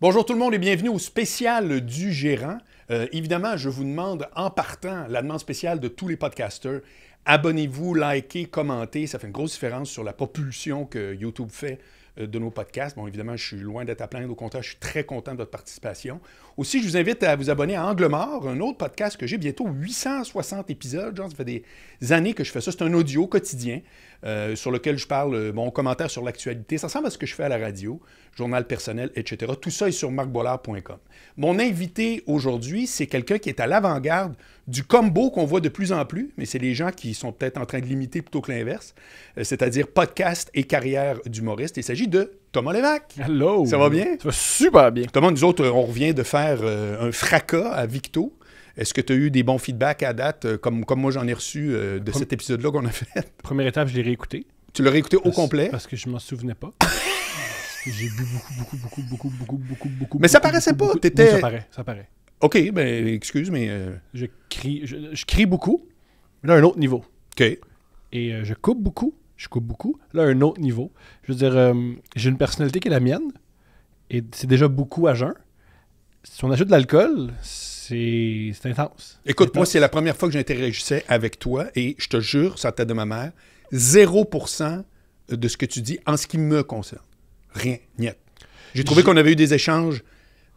Bonjour tout le monde et bienvenue au spécial du gérant. Euh, évidemment, je vous demande en partant la demande spéciale de tous les podcasters. Abonnez-vous, likez, commentez. Ça fait une grosse différence sur la propulsion que YouTube fait euh, de nos podcasts. Bon, évidemment, je suis loin d'être à plaindre. Au contraire, je suis très content de votre participation. Aussi, je vous invite à vous abonner à Angle Mort, un autre podcast que j'ai bientôt 860 épisodes. Genre, ça fait des années que je fais ça. C'est un audio quotidien euh, sur lequel je parle mon euh, commentaire sur l'actualité. Ça ressemble à ce que je fais à la radio, journal personnel, etc. Tout ça est sur MarcBollard.com. Mon invité aujourd'hui, c'est quelqu'un qui est à l'avant-garde du combo qu'on voit de plus en plus, mais c'est les gens qui sont peut-être en train de limiter plutôt que l'inverse, euh, c'est-à-dire podcast et carrière d'humoriste. Il s'agit de Thomas Lévac? Hello. Ça va bien? Ça va super bien. Thomas, nous autres, on revient de faire euh, un fracas à Victo. Est-ce que tu as eu des bons feedbacks à date, euh, comme, comme moi j'en ai reçu euh, de cet épisode-là qu'on a fait? Première étape, je l'ai réécouté. Tu l'as réécouté au complet? Parce que je m'en souvenais pas. J'ai bu beaucoup, beaucoup, beaucoup, beaucoup, beaucoup, beaucoup, beaucoup. Mais ça paraissait pas. ça paraît, ça paraît. OK, ben excuse, mais. Je, crie, beaucoup, mais là, un autre niveau. OK. Et je coupe beaucoup, je coupe beaucoup. Là, un autre niveau. Je veux dire, euh, j'ai une personnalité qui est la mienne, et c'est déjà beaucoup à jeun. Si on ajoute de l'alcool, c'est intense. Écoute, moi, c'est la première fois que j'interagissais avec toi, et je te jure, sur la tête de ma mère, 0% de ce que tu dis en ce qui me concerne. Rien, niet. J'ai trouvé qu'on avait eu des échanges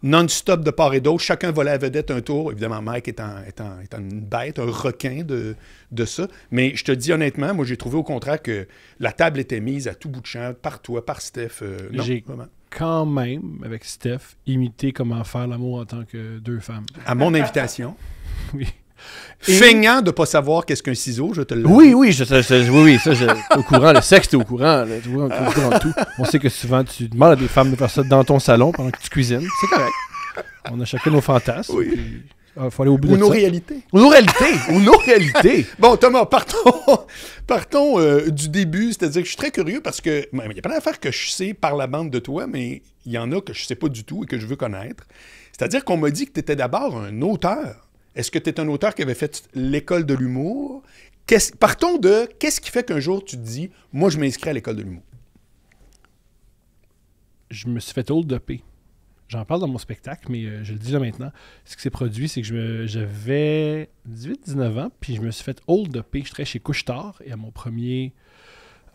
non-stop de part et d'autre. Chacun volait la vedette un tour. Évidemment, Mike est en une bête, un requin de, de ça. Mais je te dis honnêtement, moi, j'ai trouvé au contraire que la table était mise à tout bout de champ, par toi, par Steph. Euh, j'ai quand même, avec Steph, imité comment faire l'amour en tant que deux femmes. À mon invitation. oui. Feignant de ne pas savoir qu'est-ce qu'un ciseau, je te le Oui, oui, je, oui, oui, ça, je, au courant. Le sexe, est au courant. tu es au courant On sait que souvent, tu demandes à des femmes de faire ça dans ton salon pendant que tu cuisines. C'est correct. On a chacun nos fantasmes. Oui. Ah, faut aller au bout nos réalités. Ou nos réalités. ou nos réalités. Bon, Thomas, partons, partons euh, du début. C'est-à-dire que je suis très curieux parce que il y a pas d'affaires que je sais par la bande de toi, mais il y en a que je ne sais pas du tout et que je veux connaître. C'est-à-dire qu'on m'a dit que tu étais d'abord un auteur. Est-ce que tu es un auteur qui avait fait l'école de l'humour? Partons de qu'est-ce qui fait qu'un jour tu te dis, moi, je m'inscris à l'école de l'humour? Je me suis fait hold paix ». J'en parle dans mon spectacle, mais euh, je le dis là maintenant. Ce qui s'est produit, c'est que je j'avais 18-19 ans, puis je me suis fait hold paix ». Je travaillais chez couche et à mon premier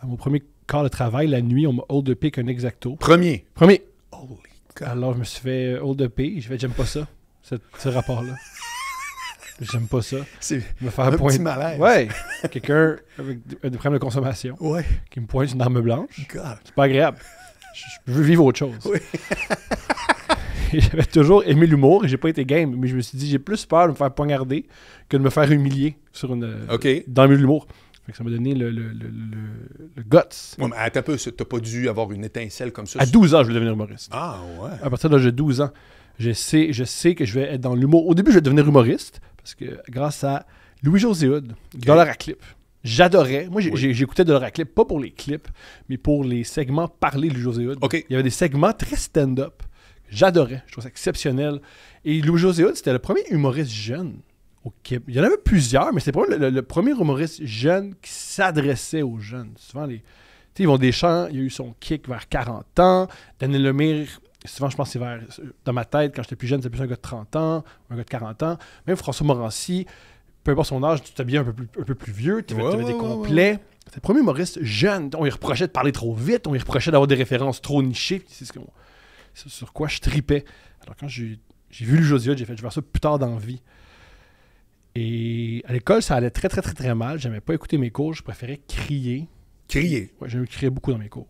à mon premier corps de travail, la nuit, on m'a hold-upé qu'un exacto. Premier? Premier. Holy Alors, je me suis fait euh, hold paix Je vais j'aime pas ça, ce rapport-là. J'aime pas ça. C'est faire Ouais. Quelqu'un avec des problèmes de consommation. Ouais. Qui me pointe une arme blanche. C'est pas agréable. Je, veux vivre autre chose. Oui. J'avais toujours aimé l'humour et j'ai pas été game, mais je me suis dit j'ai plus peur de me faire poignarder que de me faire humilier sur une euh, dans l'humour. ça m'a donné le, le, le, guts. Ouais, mais peu, t'as pas dû avoir une étincelle comme ça. À 12 ans, je veux devenir humoriste. Ah ouais. À partir de là, 12 ans. Je sais, je sais que je vais être dans l'humour. Au début, je vais devenir humoriste parce que grâce à Louis-José Hood, Dollar à Clip. J'adorais. Moi, j'écoutais de Dollar à Clip, pas pour les clips, mais pour les segments parlés de Louis-José Hood. Il y avait des segments très stand-up. J'adorais. Je trouve ça exceptionnel. Et Louis-José Hood, c'était le premier humoriste jeune au Il y en avait plusieurs, mais c'était pas le, premier humoriste jeune qui s'adressait aux jeunes. Souvent, les, ils vont des chants. Il y a eu son kick vers 40 ans. Daniel Lemire souvent, je pense c'est vers. Dans ma tête, quand j'étais plus jeune, c'était plus un gars de 30 ans, un gars de 40 ans. Même François Morancy, peu importe son âge, tu t'habillais un peu plus, un peu plus vieux, tu avais, des complets. C'était le premier humoriste jeune. On lui reprochait de parler trop vite, on lui reprochait d'avoir des références trop nichées. C'est sur quoi je tripais. Alors, quand j'ai vu le Josiah, j'ai fait, je vais faire ça plus tard dans la vie. Et à l'école, ça allait très, très, très, très mal. J'aimais pas écouter mes cours, je préférais crier. Crier? Oui, j'aimais crier beaucoup dans mes cours.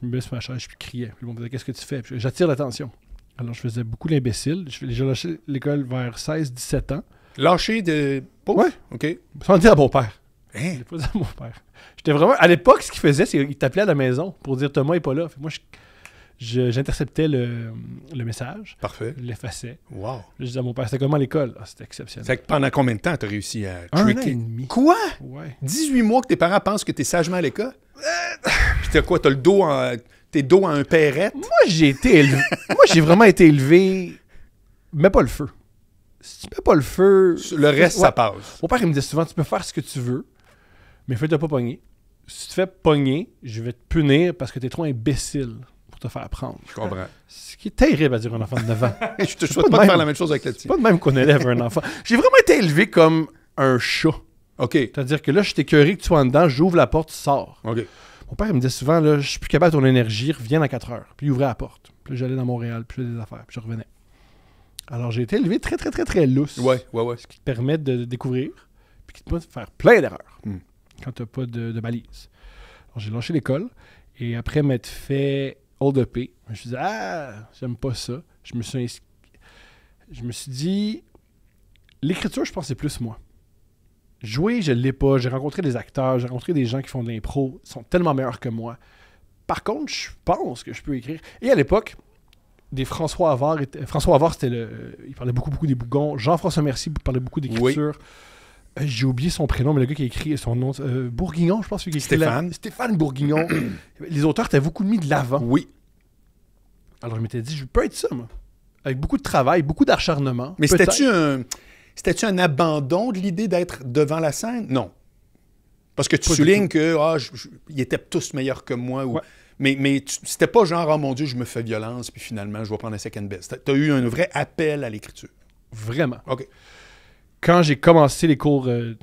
Je me baisse ma chaise, je criais. Puis me disait Qu'est-ce que tu fais J'attire l'attention. Alors, je faisais beaucoup l'imbécile. J'ai lâché l'école vers 16-17 ans. Lâché de. Pouf? OK. Sans dire à mon père. Hein? pas dit à mon père. J'étais vraiment. À l'époque, ce qu'il faisait, c'est qu'il t'appelait à la maison pour dire Thomas n'est pas là. moi, je j'interceptais le, message. Parfait. Je l'effaçais. Wow. Je disais à mon père, c'était comment l'école? Ah, c'était exceptionnel. Fait que pendant combien de temps tu réussi à tricker? an Quoi? 18 mois que tes parents pensent que tu es sagement à l'école? Euh. Puis t'as quoi? T'as le dos en... T'es dos à un perrette? Moi, j'ai été élevé... Moi, j'ai vraiment été élevé... Mets pas le feu. Si tu mets pas le feu... Le reste, ça passe. Mon père, il me disait souvent, tu peux faire ce que tu veux, mais fais-toi pas pogner. Si tu fais pogner, je vais te punir parce que t'es trop imbécile te faire apprendre. Je comprends. Ce qui est terrible à dire à un enfant de 9 ans. je te souhaite pas, de, faire la même chose avec la tienne. pas de même qu'on élève un enfant. J'ai vraiment été élevé comme un chat. OK. C'est-à-dire que là, je suis que tu sois en dedans, j'ouvre la porte, tu sors. OK. Mon père il me disait souvent, là, je suis plus capable de ton énergie, reviens dans 4 heures. Puis il ouvrait la porte. Puis j'allais dans Montréal, puis j'avais des affaires, puis je revenais. Alors j'ai été élevé très, très, très, très lousse. Ouais, ouais, ouais. Ce qui te permet de découvrir, puis qui te permet de faire plein d'erreurs hmm. quand tu pas de, de balise. Alors j'ai lâché l'école et après m'être fait Hold Up. E je me suis dit, ah, j'aime pas ça. Je me suis, je me suis dit, l'écriture, je pense, c'est plus moi. Jouer, je l'ai pas. J'ai rencontré des acteurs, j'ai rencontré des gens qui font de l'impro, sont tellement meilleurs que moi. Par contre, je pense que je peux écrire. Et à l'époque, des François Avard, François Avard, c'était le, il parlait beaucoup, beaucoup des bougons. Jean-François Mercier parlait beaucoup d'écriture. Euh, j'ai oublié son prénom, mais le gars qui a écrit son nom, euh, Bourguignon, je pense, qui a Stéphane. Stéphane Bourguignon. les auteurs t'avaient beaucoup mis de l'avant. Oui. Alors je m'étais dit, je peux être ça, moi. Avec beaucoup de travail, beaucoup d'acharnement. Mais c'était-tu un... C'était-tu un abandon de l'idée d'être devant la scène? Non. Parce que tu soulignes que ah, ils étaient tous meilleurs que moi. Mais, mais c'était pas genre, oh mon Dieu, je me fais violence, puis finalement, je vais prendre un second best. Tu as eu un vrai appel à l'écriture. Vraiment. OK quand j'ai commencé les cours. Euh,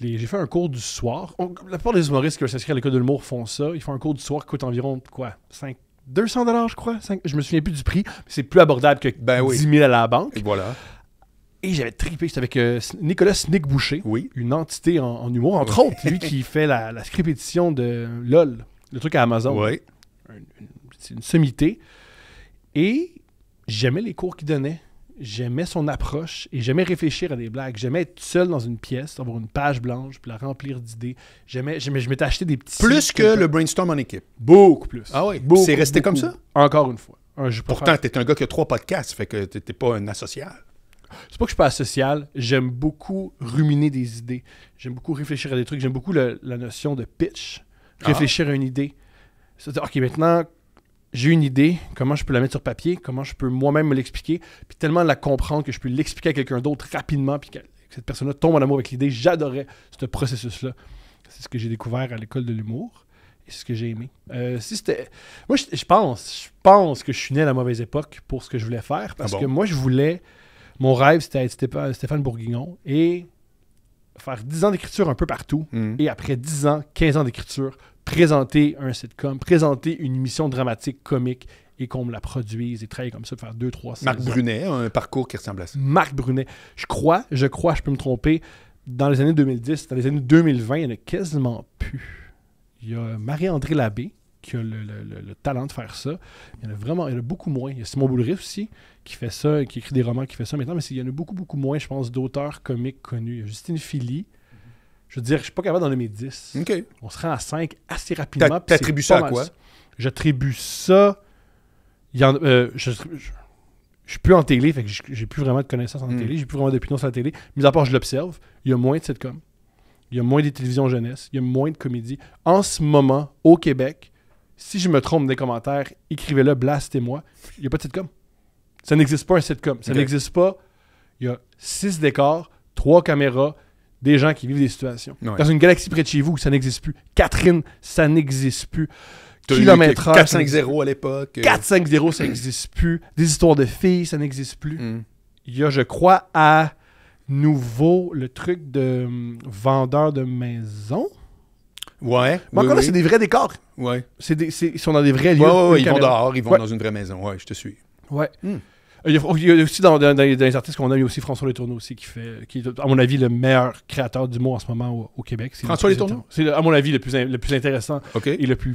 j'ai fait un cours du soir. la plupart des humoristes qui veulent s'inscrire à l'école de l'humour font ça. Ils font un cours du soir qui coûte environ, quoi, 5, 200 dollars, je crois. 5, je me souviens plus du prix. C'est plus abordable que 000 ben à la banque. Et voilà. Et j'avais tripé. C'était avec euh, Nicolas Snick Boucher, une entité en, humour, entre autres, lui qui fait la, la édition de LOL, le truc à Amazon. Oui. C'est une, une sommité. Et j'aimais les cours qu'il donnait j'aimais son approche et j'aimais réfléchir à des blagues. J'aimais être seul dans une pièce, avoir une page blanche, puis la remplir d'idées. J'aimais, j'aimais, je m'étais acheté des petits. Plus que le brainstorm en équipe. Beaucoup plus. Ah oui. C'est resté comme ça? Encore une fois. Pourtant, tu es un gars qui a trois podcasts, fait que t'es pas un asocial. C'est pas que je suis pas asocial, j'aime beaucoup ruminer des idées. J'aime beaucoup réfléchir à des trucs. J'aime beaucoup la notion de pitch. Ah. Réfléchir à une idée. C'est-à-dire, OK, maintenant, j'ai une idée, comment je peux la mettre sur papier, comment je peux moi-même me l'expliquer, puis tellement la comprendre que je peux l'expliquer à quelqu'un d'autre rapidement, puis que cette personne-là tombe en amour avec l'idée. J'adorais ce processus-là. C'est ce que j'ai découvert à l'école de l'humour et c'est ce que j'ai aimé. Euh, si c'était, moi, je, pense, je pense que je suis né à la mauvaise époque pour ce que je voulais faire parce ah que moi, je voulais, mon rêve, c'était être Stéphane Bourguignon et faire 10 ans d'écriture un peu partout mm. et après 10 ans, 15 ans d'écriture, présenter un sitcom, présenter une émission dramatique, comique et qu'on me la produise et travailler comme ça, de faire 2 3 Marc Brunet, un parcours qui ressemble à ça. Marc Brunet. Je crois, je crois, je peux me tromper, dans les années 2010, dans les années 2020, il n'y en a quasiment plus. Il y a Marie-André Labbé qui a le, talent de faire ça. Il y en a vraiment, il y a beaucoup moins. Il y a Simon Boulris aussi qui fait ça, qui écrit des romans, qui fait ça maintenant, mais il y en a beaucoup, beaucoup moins, je pense, d'auteurs comiques connus. Il y a Justine Philly. Je veux dire, je suis pas capable d'en nommer 10. On se rend à 5 assez rapidement. attribues ça à quoi? J'attribue ça. Il y en, euh, je, ne suis plus en télé, fait que j'ai plus vraiment de connaissances en hmm. télé, j'ai plus vraiment d'opinion sur la télé. Mis à part, je l'observe. Il y a moins de sitcoms. Il y a moins de télévisions jeunesse. Il y a moins de comédies. En ce moment, au Québec, si je me trompe des commentaires, écrivez-le, blastez-moi. Il n'y a pas de sitcom. Ça n'existe pas un sitcom. Ça n'existe pas. Il y a six décors, trois caméras, des gens qui vivent des situations. Dans une galaxie près de chez vous, ça n'existe plus. Catherine, ça n'existe plus. Kilométrage. 4-5-0 à l'époque. 4-5-0, euh. ça n'existe plus. Des histoires de filles, ça n'existe plus. Mm. Il y a, je crois, à nouveau le truc de hum, vendeur de maison. Ouais. Mais encore là, c'est des vrais décors. Ouais. C'est des, ils sont dans des vrais lieux. Ouais, ouais, ils vont dehors, ils vont dans une vraie maison. Ouais, je te suis. Ouais. Hmm. Il y, a, aussi dans, les artistes qu'on a, il y a aussi François Letourneau aussi qui fait, qui est à mon avis le meilleur créateur du mot en ce moment au, Québec. François le Letourneau, c'est à mon avis le plus, le plus intéressant et le plus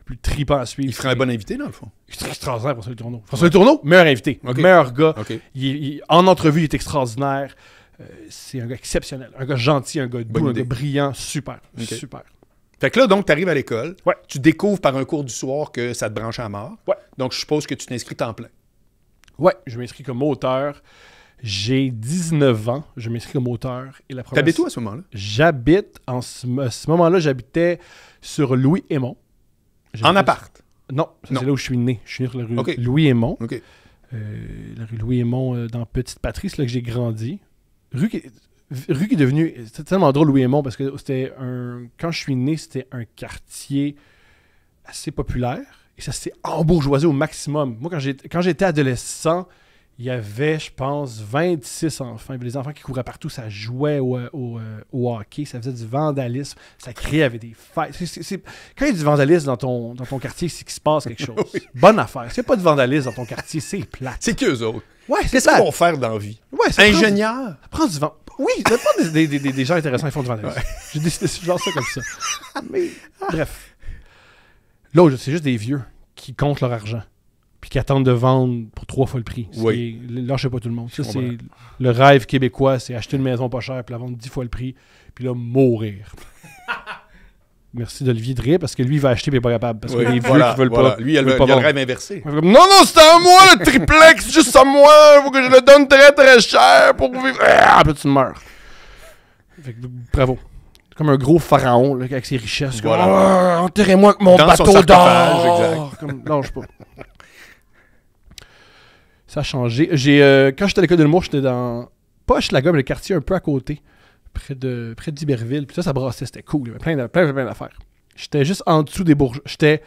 le plus tripant à suivre. Il ferait un bon invité dans le fond. Il est extraordinaire François Letourneau. François Le Letourneau, meilleur invité, meilleur gars. Il, en entrevue, il est extraordinaire. Euh, c'est un gars exceptionnel, un gars gentil, un gars doux, un gars brillant, super, super. Fait que là, donc, tu arrives à l'école. Tu découvres par un cours du soir que ça te branche à mort. Ouais. Donc, je suppose que tu t'inscris en plein. Ouais, je m'inscris comme auteur. J'ai 19 ans, je m'inscris comme auteur. Et la T'habites où à ce moment-là? J'habite, en ce, moment-là, j'habitais sur Louis Hémont. En appart? Non, c'est là où je suis né. Je suis né sur la rue Louis hémont euh, la rue Louis Hémont euh, dans Petite Patrice, là que j'ai grandi. Rue Rue qui est devenue. C'était tellement drôle, Louis Mont, parce que c'était un. Quand je suis né, c'était un quartier assez populaire et ça s'est embourgeoisé au maximum. Moi, quand j'étais adolescent, il y avait, je pense, 26 enfants. les enfants qui couraient partout, ça jouait euh, euh, au, hockey, ça faisait du vandalisme, ça criait avec des fêtes. Quand il y a du vandalisme dans ton, dans ton quartier, c'est qu'il se passe quelque chose. Bonne affaire. S'il n'y a pas de vandalisme dans ton quartier, c'est plate. C'est qu'eux autres. Ouais, Qu'est-ce qu'ils vont faire dans la vie? Ouais, Ingénieur. Prends du vent. Oui, pas des, des, gens intéressants, ils font du vandalisme. J'ai décidé de genre ça comme ça. bref. Là, c'est juste des vieux qui comptent leur argent. Puis qui attendent de vendre pour trois fois le prix. Là, je sais pas tout le monde. Ça, c'est le rêve québécois, c'est acheter une maison pas chère, puis la vendre dix fois le prix, puis là, mourir. merci d'Olivier Drey parce que lui, il va acheter, mais pas capable. Parce que les vieux veulent pas. Lui, il a, le, rêve inversé. Non, non, c'est à moi le triplex, juste à moi. il faut que je le donne très, très cher pour vivre. Ah, puis tu meurs. bravo. Comme un gros pharaon avec ses richesses. Ah, enterrez-moi avec mon bateau d'or. Comme, sais pas. Ça a changé. J'ai, euh, quand j'étais à l'école de l'humour, j'étais dans. poche la mais le quartier un peu à côté près de près d'Iberville. Puis ça, ça brassait, c'était cool. Il y avait plein, plein, d'affaires. J'étais juste en dessous des bourgeois. J'étais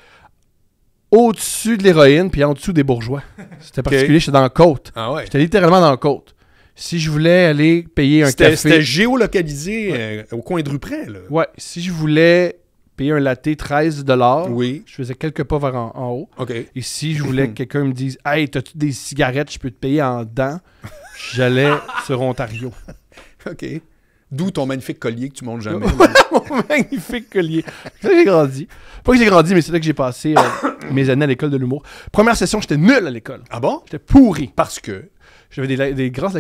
au-dessus de l'héroïne, puis en dessous des bourgeois. C'était particulier, j'étais dans la côte. Ah ouais. J'étais littéralement dans la côte. Si je voulais aller payer un café. C'était géolocalisé euh, au coin de près, là. Ouais. Si je voulais payer un latte 13 oui. je faisais quelques pas vers en, haut. Et si je voulais que quelqu'un me dise Hey, t'as-tu des cigarettes, je peux te payer en dents, j'allais sur Ontario. OK. D'où ton magnifique collier que tu montes jamais. Mon magnifique collier. C'est là que j'ai grandi. Pas que j'ai grandi, mais c'est là que j'ai passé euh, mes années à l'école de l'humour. Première session, j'étais nul à l'école. Ah bon? J'étais pourri. Parce que? J'avais des, grosses,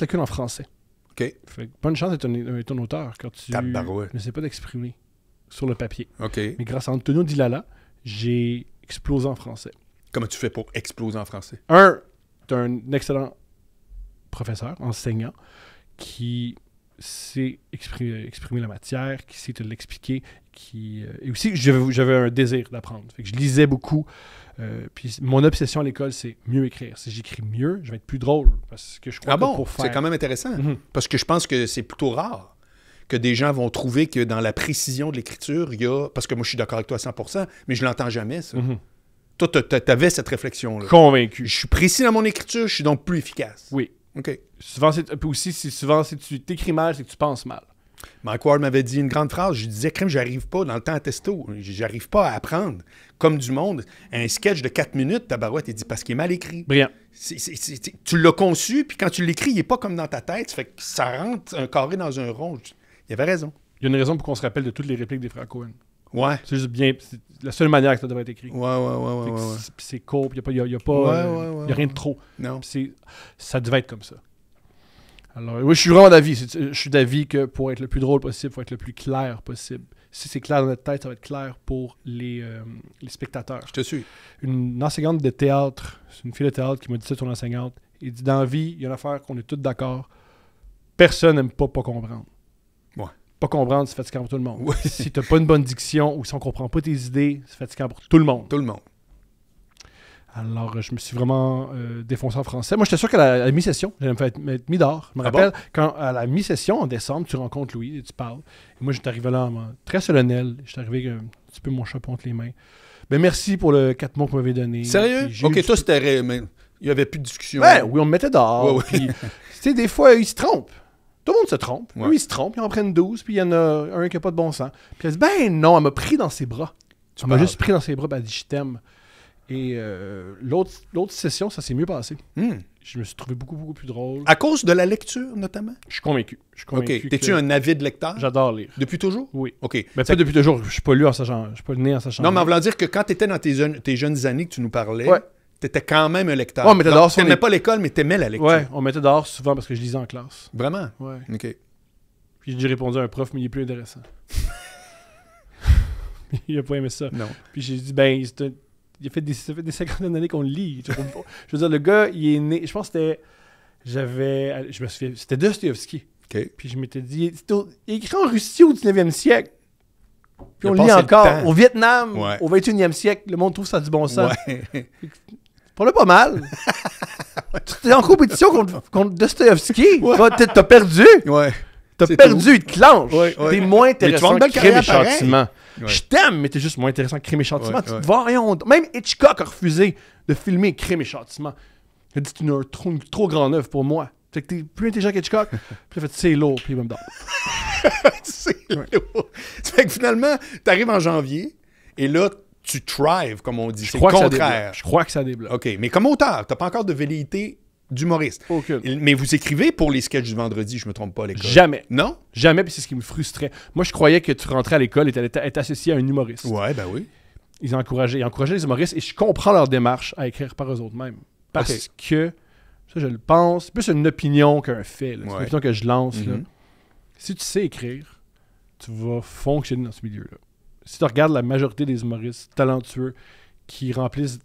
lacunes en français. OK. Fait pas une chance d'être un, auteur quand tu ne sais pas t'exprimer sur le papier. OK. Mais grâce à Antonio Dilala, j'ai explosé en français. Comment tu fais pour exploser en français? Un, t'as un excellent professeur, enseignant, qui c'est exprimer, la matière, qui sait te l'expliquer. Qui, euh, et aussi, j'avais un désir d'apprendre. je lisais beaucoup. Euh, puis mon obsession à l'école, c'est mieux écrire. Si j'écris mieux, je vais être plus drôle. Parce que je ah bon, C'est quand même intéressant. Mhm. Parce que je pense que c'est plutôt rare que des gens vont trouver que dans la précision de l'écriture, il y a. Parce que moi, je suis d'accord avec toi à 100 mais je l'entends jamais, ça. Mhm. Toi, tu avais cette réflexion-là. Convaincu. Je suis précis dans mon écriture, je suis donc plus efficace. Oui. OK souvent, aussi, souvent, si tu t'écris mal, c'est que tu penses mal. Mike Ward m'avait dit une grande phrase. Je disais, crème, j'arrive pas dans le temps à testo. J'arrive pas à apprendre comme du monde. Un sketch de 4 minutes, ta barouette dit parce qu'il est mal écrit. tu l'as conçu, puis quand tu l'écris, il n'est pas comme dans ta tête. Fait ça rentre un carré dans un rond. Il avait raison. Il y a une raison pour qu'on se rappelle de toutes les répliques des frères Cohen. Ouais. C'est juste bien. la seule manière que ça devrait être écrit. Ouais, ouais, ouais. ouais, C'est court, il n'y a, pas, il euh, rien de trop. Non. Ça devait être comme ça oui, je suis vraiment d'avis. Je suis d'avis que pour être le plus drôle possible, il faut être le plus clair possible. Si c'est clair dans notre tête, ça va être clair pour les, euh, spectateurs. Je te suis. Une enseignante de théâtre, c'est une fille de théâtre qui m'a dit ça, ton enseignante. Il dit Dans la vie, il y a une affaire qu'on est tous d'accord. Personne n'aime pas pas comprendre. Ouais. Pas comprendre, c'est fatigant pour tout le monde. Si si n'as pas une bonne diction ou si on comprend pas tes idées, c'est fatigant pour tout le monde. Tout le monde. Alors, je me suis vraiment euh, défoncé en français. Moi, j'étais sûr qu'à la, mi-session, j'allais me faire être mis dehors. Je me ah rappelle, quand à la mi-session, en décembre, tu rencontres Louis et tu parles. moi, j'étais arrivé là très solennel. J'étais arrivé avec un petit peu mon chapeau entre les mains. Mais ben, merci pour le quatre mots que vous m'avez donné. Sérieux? Ok, toi, c'était. Mais il n'y avait plus de discussion. Ben oui, on me mettait dehors. Tu sais, des fois, ils se trompent. Tout le monde se trompe. Lui, il se trompe, il en prennent 12, puis il y en a un qui n'a pas de bon sens. Puis elle dit Ben non, elle m'a pris dans ses bras. Tu elle juste pris dans ses bras, ben, elle dit Je t'aime. Et euh, l'autre, session, ça s'est mieux passé. Hmm. Je me suis trouvé beaucoup, beaucoup plus drôle. À cause de la lecture, notamment? Je suis convaincu. Je suis convaincu OK. T'es-tu un avide lecteur? J'adore lire. Depuis toujours? Oui. OK. Mais pas depuis toujours. Je suis pas lu en sachant. Je suis pas né en sachant. Non, mais en voulant dire que quand tu étais dans tes, jeunes, années que tu nous parlais, ouais. étais quand même un lecteur. Ouais, mais Donc, pas l'école, mais t'aimais la lecture. Ouais, on mettait dehors souvent parce que je lisais en classe. Vraiment? Ouais. OK. Puis j'ai répondu à un prof, mais il est plus intéressant. il a pas aimé ça. Non. Puis j'ai dit, ben, il a fait des, 50 des cinquantaines d'années qu'on le lit. Je veux dire, le gars, il est né. Je pense que c'était. J'avais. Je me souviens. C'était Dostoevsky. Puis je m'étais dit. il est écrit en Russie au 19e siècle. Puis on lit encore. au Vietnam, au 21e siècle, le monde trouve ça du bon sens. Pour le pas mal. tu es en compétition contre, contre Dostoevsky. tu T'as perdu. Ouais. T'as perdu, il te clenche. T'es moins intéressant que je t'aime, mais t'es juste moins intéressant que Crime et Châtiment. Tu te vois rien. Même Hitchcock a refusé de filmer Crime et Châtiment. Il a dit tu une, trop, trop grande œuvre pour moi. Fait que t'es plus intelligent qu'Hitchcock. Puis il fait c'est lourd, puis il va me Tu c'est lourd. Fait que finalement, t'arrives en janvier, et là, tu thrive », comme on dit. C'est contraire. Je crois que ça débloque. OK, mais comme auteur, t'as pas encore de velléité d'humoriste. Mais vous écrivez pour les sketchs du vendredi, je me trompe pas, à l'école. Jamais. Non? Jamais, puis c'est ce qui me frustrait. Moi, je croyais que tu rentrais à l'école et tu allais être associé à un humoriste. Ouais, ben oui. Ils encourageaient, ils les humoristes et je comprends leur démarche à écrire par eux autres mêmes. Parce que, ça je le pense, c'est plus une opinion qu'un fait. C'est une opinion que je lance. Mhm. Si tu sais écrire, tu vas fonctionner dans ce milieu-là. Si tu regardes la majorité des humoristes talentueux qui remplissent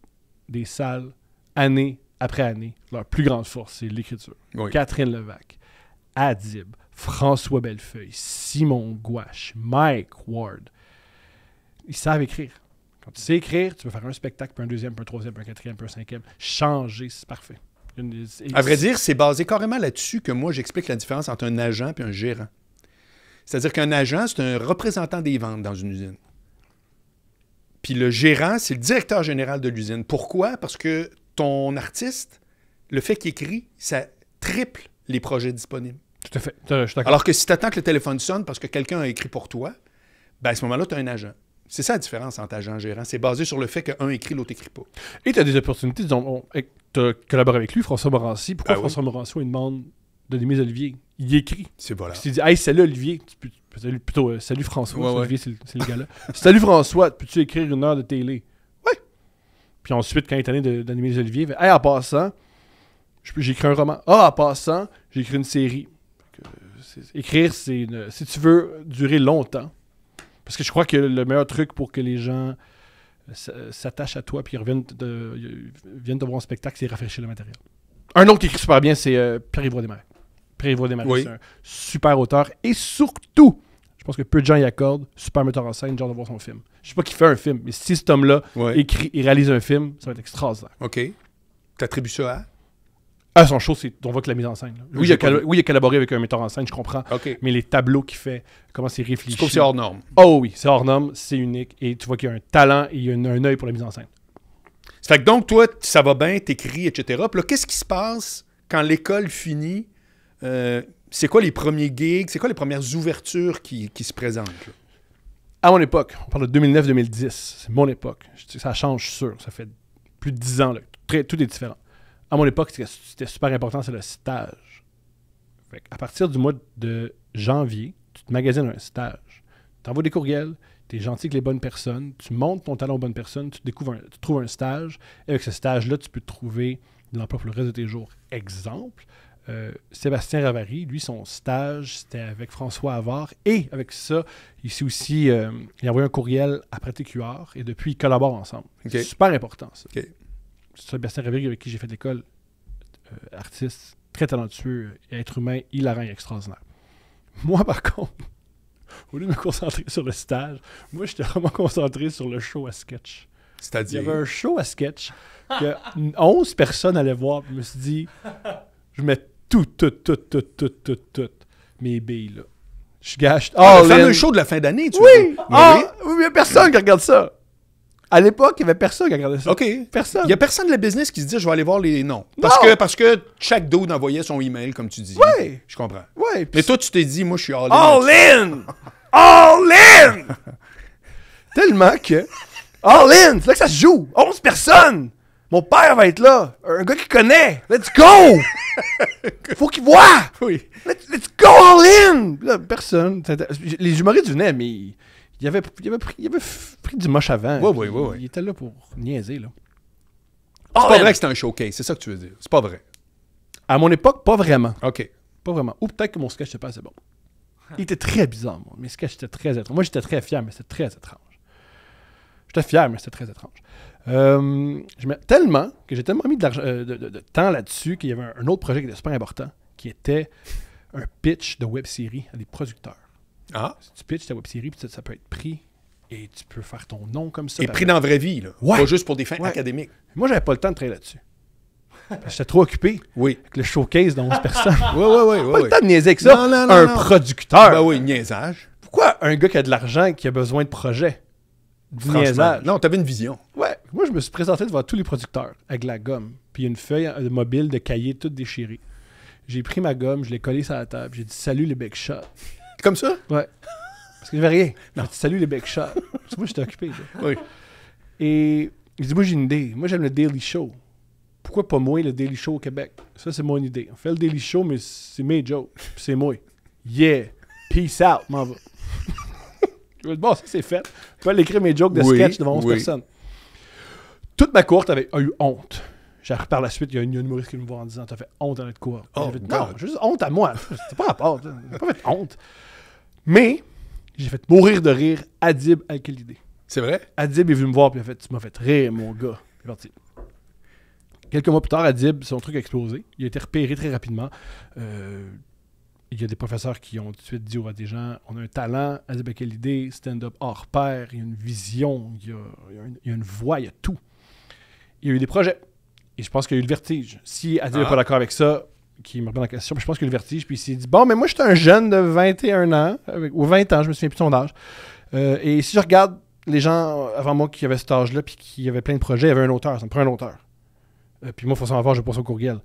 des salles années après année, leur plus grande force, c'est l'écriture. Catherine Levac, Adib, François Bellefeuille, Simon Gouache, Mike Ward. Ils savent écrire. Quand tu sais écrire, tu peux faire un spectacle, puis un deuxième, puis un troisième, puis un quatrième, puis un cinquième. Changer, c'est parfait. À vrai dire, c'est basé carrément là-dessus que moi, j'explique la différence entre un agent et un gérant. C'est-à-dire qu'un agent, c'est un représentant des ventes dans une usine. Puis le gérant, c'est le directeur général de l'usine. Pourquoi? Parce que ton artiste, le fait qu'il écrit, ça triple les projets disponibles. Tout à fait. Alors que si tu attends que le téléphone sonne parce que quelqu'un a écrit pour toi, ben à ce moment-là, tu as un agent. C'est ça la différence entre agent et gérant. C'est basé sur le fait qu'un écrit, l'autre écrit pas. Et tu as des opportunités, disons, eh, tu as collaboré avec lui, François Morancy. Pourquoi ah François Morancy, il demande de Olivier Il écrit. C'est voilà. Si tu dis, hey, salut Olivier. plutôt, euh, salut François. c'est gars-là. salut François, peux-tu écrire une heure de télé puis ensuite, quand il est allé d'animer les Oliviers, il fait en passant, j'ai écrit un roman. Ah, en passant, j'ai écrit une série. écrire, c'est si tu veux durer longtemps, parce que je crois que le meilleur truc pour que les gens euh, euh, s'attachent à toi puis reviennent viennent te voir en spectacle, c'est rafraîchir le matériel. Un autre qui écrit super bien, c'est euh, Pierre-Yves Desmarais. Pierre-Yves Desmarais, c'est un super auteur. Et surtout, je pense que peu de gens y accordent. Super metteur en scène, genre de voir son film. Je sais pas qui fait un film, mais si cet homme-là écrit et réalise un film, ça va être extraordinaire. OK. T'attribues ça à À son show, c'est, on voit que la mise en scène. Oui, il a collaboré avec un metteur en scène, je comprends. Ok. Mais les tableaux qu'il fait, comment c'est réfléchi. Je trouve que c'est hors norme. Oh oui, c'est hors norme, c'est unique. Et tu vois qu'il y a un talent et il a un œil pour la mise en scène. Ça fait que donc, toi, ça va bien, tu écris, etc. Puis là, qu'est-ce qui se passe quand l'école finit? Euh, c'est quoi les premiers gigs, c'est quoi les premières ouvertures qui, se présentent? À mon époque, on parle de 2009-2010, c'est mon époque. Ça change, sûr, ça fait plus de dix ans, tout est différent. À mon époque, c'était super important, c'est le stage. Fait à partir du mois de janvier, tu te magasines un stage. Tu envoies des courriels, tu es gentil avec les bonnes personnes, tu montes ton talent aux bonnes personnes, tu, découvres tu trouves un stage, et avec ce stage-là, tu peux trouver de l'emploi pour le reste de tes jours. Exemple, euh, Sébastien Ravary, lui, son stage, c'était avec François Avar Et avec ça, euh, il s'est aussi il envoyé un courriel après TQR et depuis, ils collaborent ensemble. C'est super important, ça. Sébastien Ravary, avec qui j'ai fait l'école, euh, artiste, très talentueux, être humain, hilarant et extraordinaire. Moi, par contre, au lieu de me concentrer sur le stage, moi, j'étais vraiment concentré sur le show à sketch. C'est-à-dire. Il y avait un show à sketch que 11 personnes allaient voir. Je me suis dit, je mets tout, tout, tout, tout, tout, tout, tout, mes billes, là. Je gâche. Oh, le fameux show de la fin d'année, tu vois. Ah, ben oui! Il n'y a personne qui regarde ça. À l'époque, il n'y avait personne qui regardait ça. OK. Personne. Il n'y a personne de la business qui se dit je vais aller voir les noms. Parce, que, parce que chaque dude envoyait son email, comme tu dis. Oui. Je comprends. Oui. Mais toi, tu t'es dit moi, je suis all in. All in! all in! Tellement que. All in! C'est là que ça se joue. 11 personnes! Mon père va être là. Un gars qui connaît. Let's go! Faut qu'il voit! Oui. Let's, go all in! Là, personne. Les humoristes venaient, mais il avait, il avait, pris, avait pris du moche avant. Oui, oui, oui, Il était là pour niaiser, là. C'est pas vrai que c'était un showcase, c'est ça que tu veux dire. C'est pas vrai. À mon époque, pas vraiment. OK. Pas vraiment. Ou peut-être que mon sketch n'était pas assez bon. Il était très bizarre, moi. Mes sketchs étaient très étranges. Moi, j'étais très fier, mais c'était très étrange. J'étais fier, mais c'était très étrange. Euh, tellement que j'ai tellement mis de, euh, temps là-dessus qu'il y avait un, autre projet qui était super important, qui était un pitch de web série à des producteurs. Ah. tu pitches ta web série, ça, ça peut être pris et tu peux faire ton nom comme ça. Et pris dans la vraie vie, là. Pas juste pour des fins académiques. Moi, j'avais pas le temps de travailler là-dessus. J'étais trop occupé. Avec le showcase de 11 personnes. oui, oui, oui. oui pas le temps de niaiser avec ça. un producteur. Ben oui, niaisage. Pourquoi un gars qui a de l'argent et qui a besoin de projets non, t'avais une vision. Ouais, moi, je me suis présenté devant tous les producteurs avec la gomme, puis une feuille euh, mobile de cahier toute déchirée. J'ai pris ma gomme, je l'ai collée sur la table, j'ai dit « Salut les big shots ». Comme ça? Ouais. Parce que j'avais rien. J'ai dit « Salut les big shots ». moi, j'étais occupé. Oui. Et j'ai dit « Moi, j'ai une idée. Moi, j'aime le Daily Show. Pourquoi pas moi, le Daily Show au Québec? Ça, c'est mon idée. On fait le Daily Show, mais c'est mes jokes. c'est moi. Yeah! Peace out, m'en Bon, ça, c'est fait. Je peux écrire mes jokes de sketch devant 11 personnes. Toute ma courte avait a eu honte. Par la suite, il y a une humoriste qui me voit en disant T'as fait honte à notre cour. Oh, fait, non, juste honte à moi. C'est pas rapport. J'ai pas fait honte. Mais j'ai fait mourir de rire Adib avec l'idée. C'est vrai? Adib est venu me voir puis il a fait Tu m'as fait rire, mon gars. Il est parti. Quelques mois plus tard, Adib, son truc a explosé. Il a été repéré très rapidement. Euh, il y a des professeurs qui ont tout de suite dit aux gens on a un talent, quelle idée, stand-up hors pair, il y a une vision, il y a, une, voix, il y a tout. Il y a eu des projets. Et je pense qu'il y a eu le vertige. Si Adil n'est ah. pas d'accord avec ça, qui me remet la question, je pense qu'il y a eu le vertige, puis il s'est dit Bon, mais moi, je suis un jeune de 21 ans, ou 20 ans, je me souviens plus de son âge. Euh, et si je regarde les gens avant moi qui avaient cet âge-là, puis qui avaient plein de projets, il y avait un auteur, ça me prend un auteur. Euh, puis moi, il faut je pense au courriel.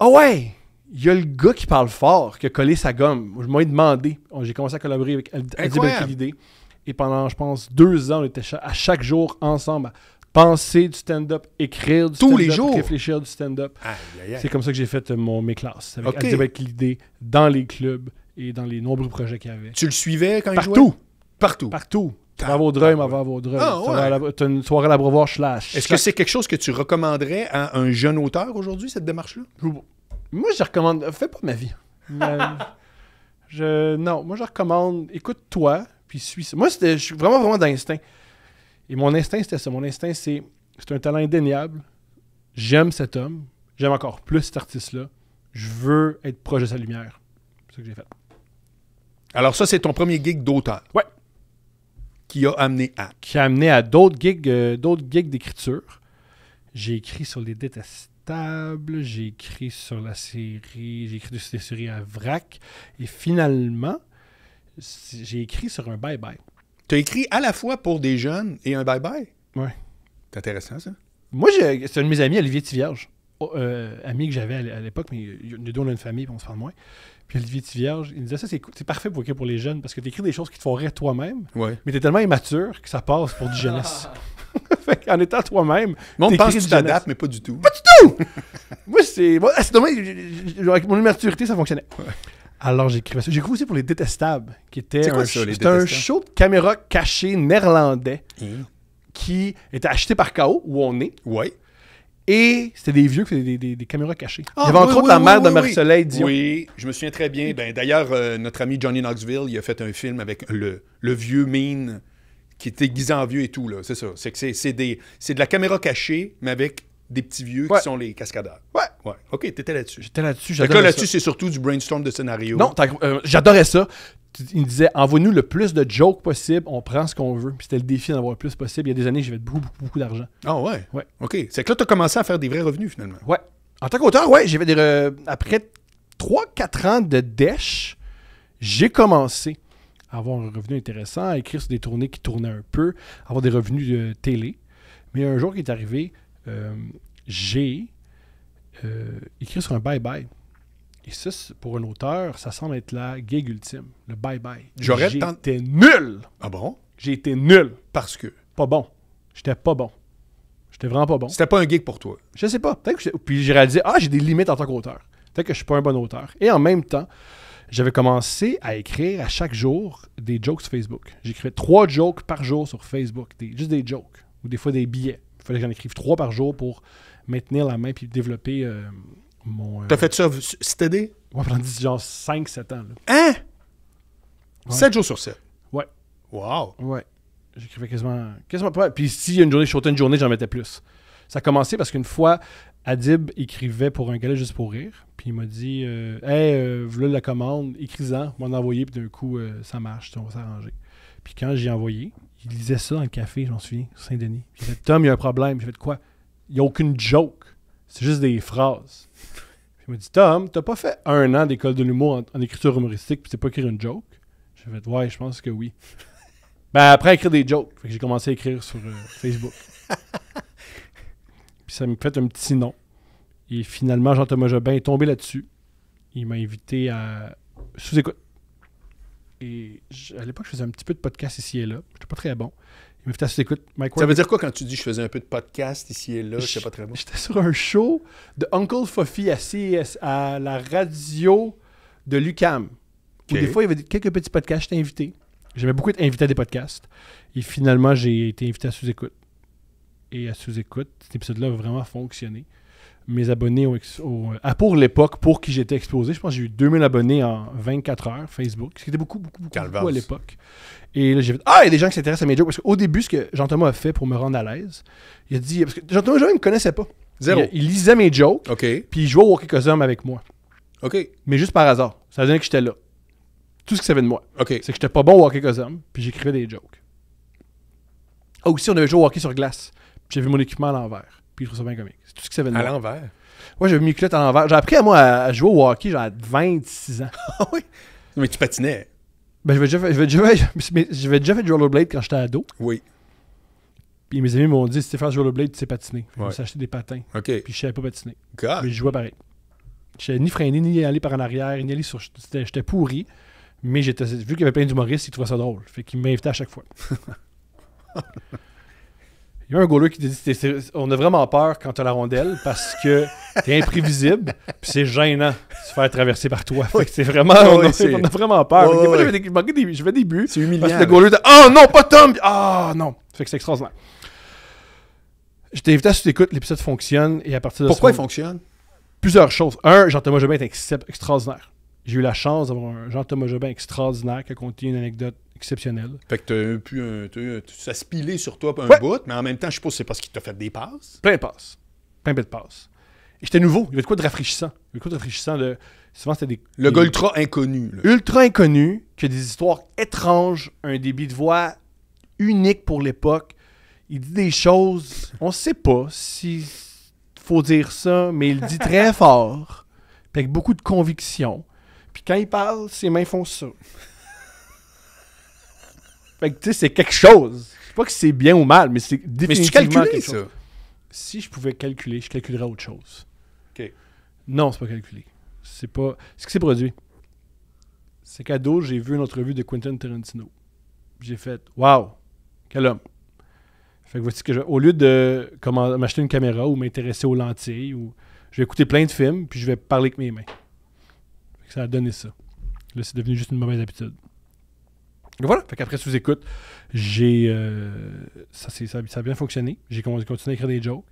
Ah ouais il y a le gars qui parle fort qui a collé sa gomme. Je m'en ai demandé. J'ai commencé à collaborer avec l'idée l'idée. Et pendant, je pense, deux ans, on était à chaque jour ensemble à penser du stand-up, écrire du stand-up, Tous les jours. réfléchir du stand-up. C'est comme ça que j'ai fait euh, mon, mes classes avec okay. dans les clubs et dans les nombreux projets qu'il y avait. Tu le suivais quand Partout. il jouait? Partout. Partout. Partout. vos Vaudreuil, avant vos Ah, ouais. T'as une soirée à la Brevoir slash. Est-ce que c'est quelque chose que tu recommanderais à un jeune auteur aujourd'hui, cette démarche-là? Moi, je recommande. Fais pas ma vie. je... Non, moi, je recommande. Écoute-toi, puis suis. Moi, je suis vraiment, vraiment d'instinct. Et mon instinct, c'était ça. Mon instinct, c'est. C'est un talent indéniable. J'aime cet homme. J'aime encore plus cet artiste-là. Je veux être proche de sa lumière. C'est ce que j'ai fait. Alors, ça, c'est ton premier gig d'auteur. Ouais. Qui a amené à. Qui a amené à d'autres gigs, euh, d'autres gigs d'écriture. J'ai écrit sur les détestés j'ai écrit sur la série, j'ai écrit sur des séries à vrac, et finalement, j'ai écrit sur un bye-bye. Tu as écrit à la fois pour des jeunes et un bye-bye? Oui. C'est intéressant, ça. Moi, c'est un de mes amis, Olivier Tivierge. Oh, euh, ami que j'avais à l'époque, mais nous deux, on a une famille, on se parle moins. Puis Olivier Tivierge, il me disait ça, c'est, parfait pour, pour les jeunes, parce que tu écris des choses qui te font toi-même, mais tu es tellement immature que ça passe pour du jeunesse. en étant toi-même. On pense que tu t'adaptes, mais pas du tout. Pas du tout! Moi, c'est. Ah, c'est dommage, avec mon immaturité, ça fonctionnait. Alors, j'écrivais ça. J'écris aussi pour Les Détestables, qui était un, show de caméra caché néerlandais hein? qui était acheté par KO, où on est. Oui. Et c'était des vieux qui faisaient des, des, caméras cachées. Ah, il y avait entre autres la mère de Marseille Oui, je me souviens très bien. Ben, D'ailleurs, euh, notre ami Johnny Knoxville, il a fait un film avec le, le vieux mean qui était aiguisé en vieux et tout, là. C'est ça. C'est que c'est de la caméra cachée, mais avec des petits vieux qui sont les cascadeurs. Ouais. Ouais. OK, t'étais là-dessus. J'étais là-dessus, j'adorais là, là-dessus, c'est surtout du brainstorm de scénario. Non, euh, j'adorais ça. Il me disait, envoie-nous le plus de jokes possible, on prend ce qu'on veut. Puis c'était le défi d'en avoir le plus possible. Il y a des années, j'avais beaucoup, beaucoup, beaucoup d'argent. Ah ouais? Ouais. OK. C'est que là, t'as commencé à faire des vrais revenus, finalement. Ouais. En tant qu'auteur, ouais, j'avais des... Après 3-4 ans de dèche, j'ai commencé avoir un revenu intéressant, écrire sur des tournées qui tournaient un peu, avoir des revenus de télé. Mais un jour qui est arrivé, euh, j'ai euh, écrit sur un bye-bye. Et ça, pour un auteur, ça semble être la gig ultime, le bye-bye. J'aurais été nul! Ah bon? J'ai été nul. Parce que? Pas bon. J'étais pas bon. J'étais vraiment pas bon. C'était pas un gig pour toi. Je sais pas. Peut-être que Puis j'ai réalisé, ah, j'ai des limites en tant qu'auteur. Peut-être que je suis pas un bon auteur. Et en même temps, j'avais commencé à écrire à chaque jour des jokes sur Facebook. J'écrivais trois jokes par jour sur Facebook, des, juste des jokes, ou des fois des billets. Il fallait que j'en écrive trois par jour pour maintenir la main puis développer euh, mon. Euh, T'as fait ça aidé Ouais, pendant genre 5-7 ans. Hein 7 jours sur 7 Ouais. Wow Ouais. J'écrivais quasiment, quasiment pas. Puis s'il y a une journée, je sautais une journée, j'en mettais plus. Ça a commencé parce qu'une fois, Adib écrivait pour un gars juste pour rire. Puis il m'a dit euh, Hey, euh, voilà la commande, écris-en, m'en envoyer, puis d'un coup, euh, ça marche, on va s'arranger. Puis quand j'ai envoyé, il lisait ça dans le café, je m'en souviens, Saint-Denis. J'ai dit, « Tom, il y a un problème. J'ai fait quoi Il n'y a aucune joke, c'est juste des phrases. Puis il m'a dit Tom, t'as pas fait un an d'école de l'humour en, écriture humoristique, puis n'as pas écrire une joke J'ai fait Ouais, je pense que oui. ben après, écrire des jokes. j'ai commencé à écrire sur euh, Facebook. puis ça me fait un petit nom. Et finalement, Jean-Thomas Jobin est tombé là-dessus. Il m'a invité à sous-écoute. Et à l'époque, je faisais un petit peu de podcast ici et là. Je n'étais pas très bon. Il m'a invité à sous-écoute. Ça veut dire quoi quand tu dis je faisais un peu de podcast ici et là? je n'étais pas très bon. J'étais sur un show de Uncle Fofi à à la radio de l'UCAM. des fois, il y avait quelques petits podcasts. J'étais invité. J'aimais beaucoup être invité à des podcasts. Et finalement, j'ai été invité à sous-écoute. Et à sous-écoute, cet épisode-là a vraiment fonctionné mes abonnés euh, à pour l'époque, pour qui j'étais exposé. Je pense que j'ai eu 2000 abonnés en 24 heures Facebook, ce qui était beaucoup, beaucoup, beaucoup, à l'époque. Et là, j'ai Ah, il y a des gens qui s'intéressent à mes jokes. Parce qu'au début, ce que Jean-Thomas a fait pour me rendre à l'aise, il a dit Parce que Jean-Thomas, il me connaissait pas. Zéro. Il, lisait mes jokes, ok puis il jouait au Cosum avec moi. OK. Mais juste par hasard. Ça veut dire que j'étais là. Tout ce qu'il savait de moi, OK. c'est que j'étais pas bon au hockey Cosum, puis j'écrivais des jokes. Ah, aussi, on avait joué au hockey sur glace. Puis j'avais mon équipement à l'envers. Puis je trouve ça bien comique. C'est tout ce qui venu. À l'envers. Ouais, j'avais mis culottes à l'envers. J'ai appris à moi à jouer au hockey, genre à 26 ans. Ah oui? Mais tu patinais. Ben, j'avais déjà fait, déjà j'avais déjà fait du rollerblade quand j'étais ado. Oui. Puis mes amis m'ont dit si tu fais du rollerblade, tu sais patiner. Je me suis acheté des patins. OK. Puis je savais pas patiner. God. Mais je jouais pareil. Je savais ni freiner, ni aller par en arrière, ni aller sur. J'étais pourri. Mais j'étais, vu qu'il y avait plein d'humoristes, ils trouvaient ça drôle. Fait qu'ils m'invitaient à chaque fois. Il y a un goaler qui te dit on a vraiment peur quand tu as la rondelle parce que tu es imprévisible, puis c'est gênant de se faire traverser par toi. C'est vraiment, on, a, vraiment peur. je fais des buts. C'est humiliant. Parce que le goaler dit Oh non, pas Tom Ah oh, non. Fait que c'est extraordinaire. Je t'invite à si tu écoutes, l'épisode fonctionne et à partir de Pourquoi il fonctionne Plusieurs choses. Un, Jean-Thomas Jobin est extraordinaire. J'ai eu la chance d'avoir un Jean-Thomas Jobin extraordinaire qui a conté une anecdote exceptionnel. Fait que t'as pu ça se sur toi un bout, mais en même temps, je suppose que c'est parce qu'il t'a fait des passes. Plein de passes. Plein de passes. Et j'étais nouveau. Il y avait quoi de rafraîchissant. Il y avait de quoi de rafraîchissant. Souvent, c'était des. Le gars ultra inconnu. Ultra inconnu, qui a des histoires étranges, un débit de voix unique pour l'époque. Il dit des choses. On sait pas si faut dire ça, mais il dit très fort, avec beaucoup de conviction. Puis quand il parle, ses mains font ça. Fait que, tu sais, c'est quelque chose. Je sais pas que c'est bien ou mal, mais c'est définitivement mais calculais ça? Si je pouvais calculer, je calculerais autre chose. OK. Non, c'est pas calculé. C'est pas... Ce qui s'est produit, c'est qu'à j'ai vu une entrevue de Quentin Tarantino. J'ai fait « Wow! Quel homme! » Fait que Au lieu de m'acheter une caméra ou m'intéresser aux lentilles, ou... je vais écouter plein de films, puis je vais parler avec mes mains. ça a donné ça. Là, c'est devenu juste une mauvaise habitude. Voilà, fait qu'après sous-écoute, j'ai euh, ça, ça, a bien fonctionné. J'ai continué à écrire des jokes.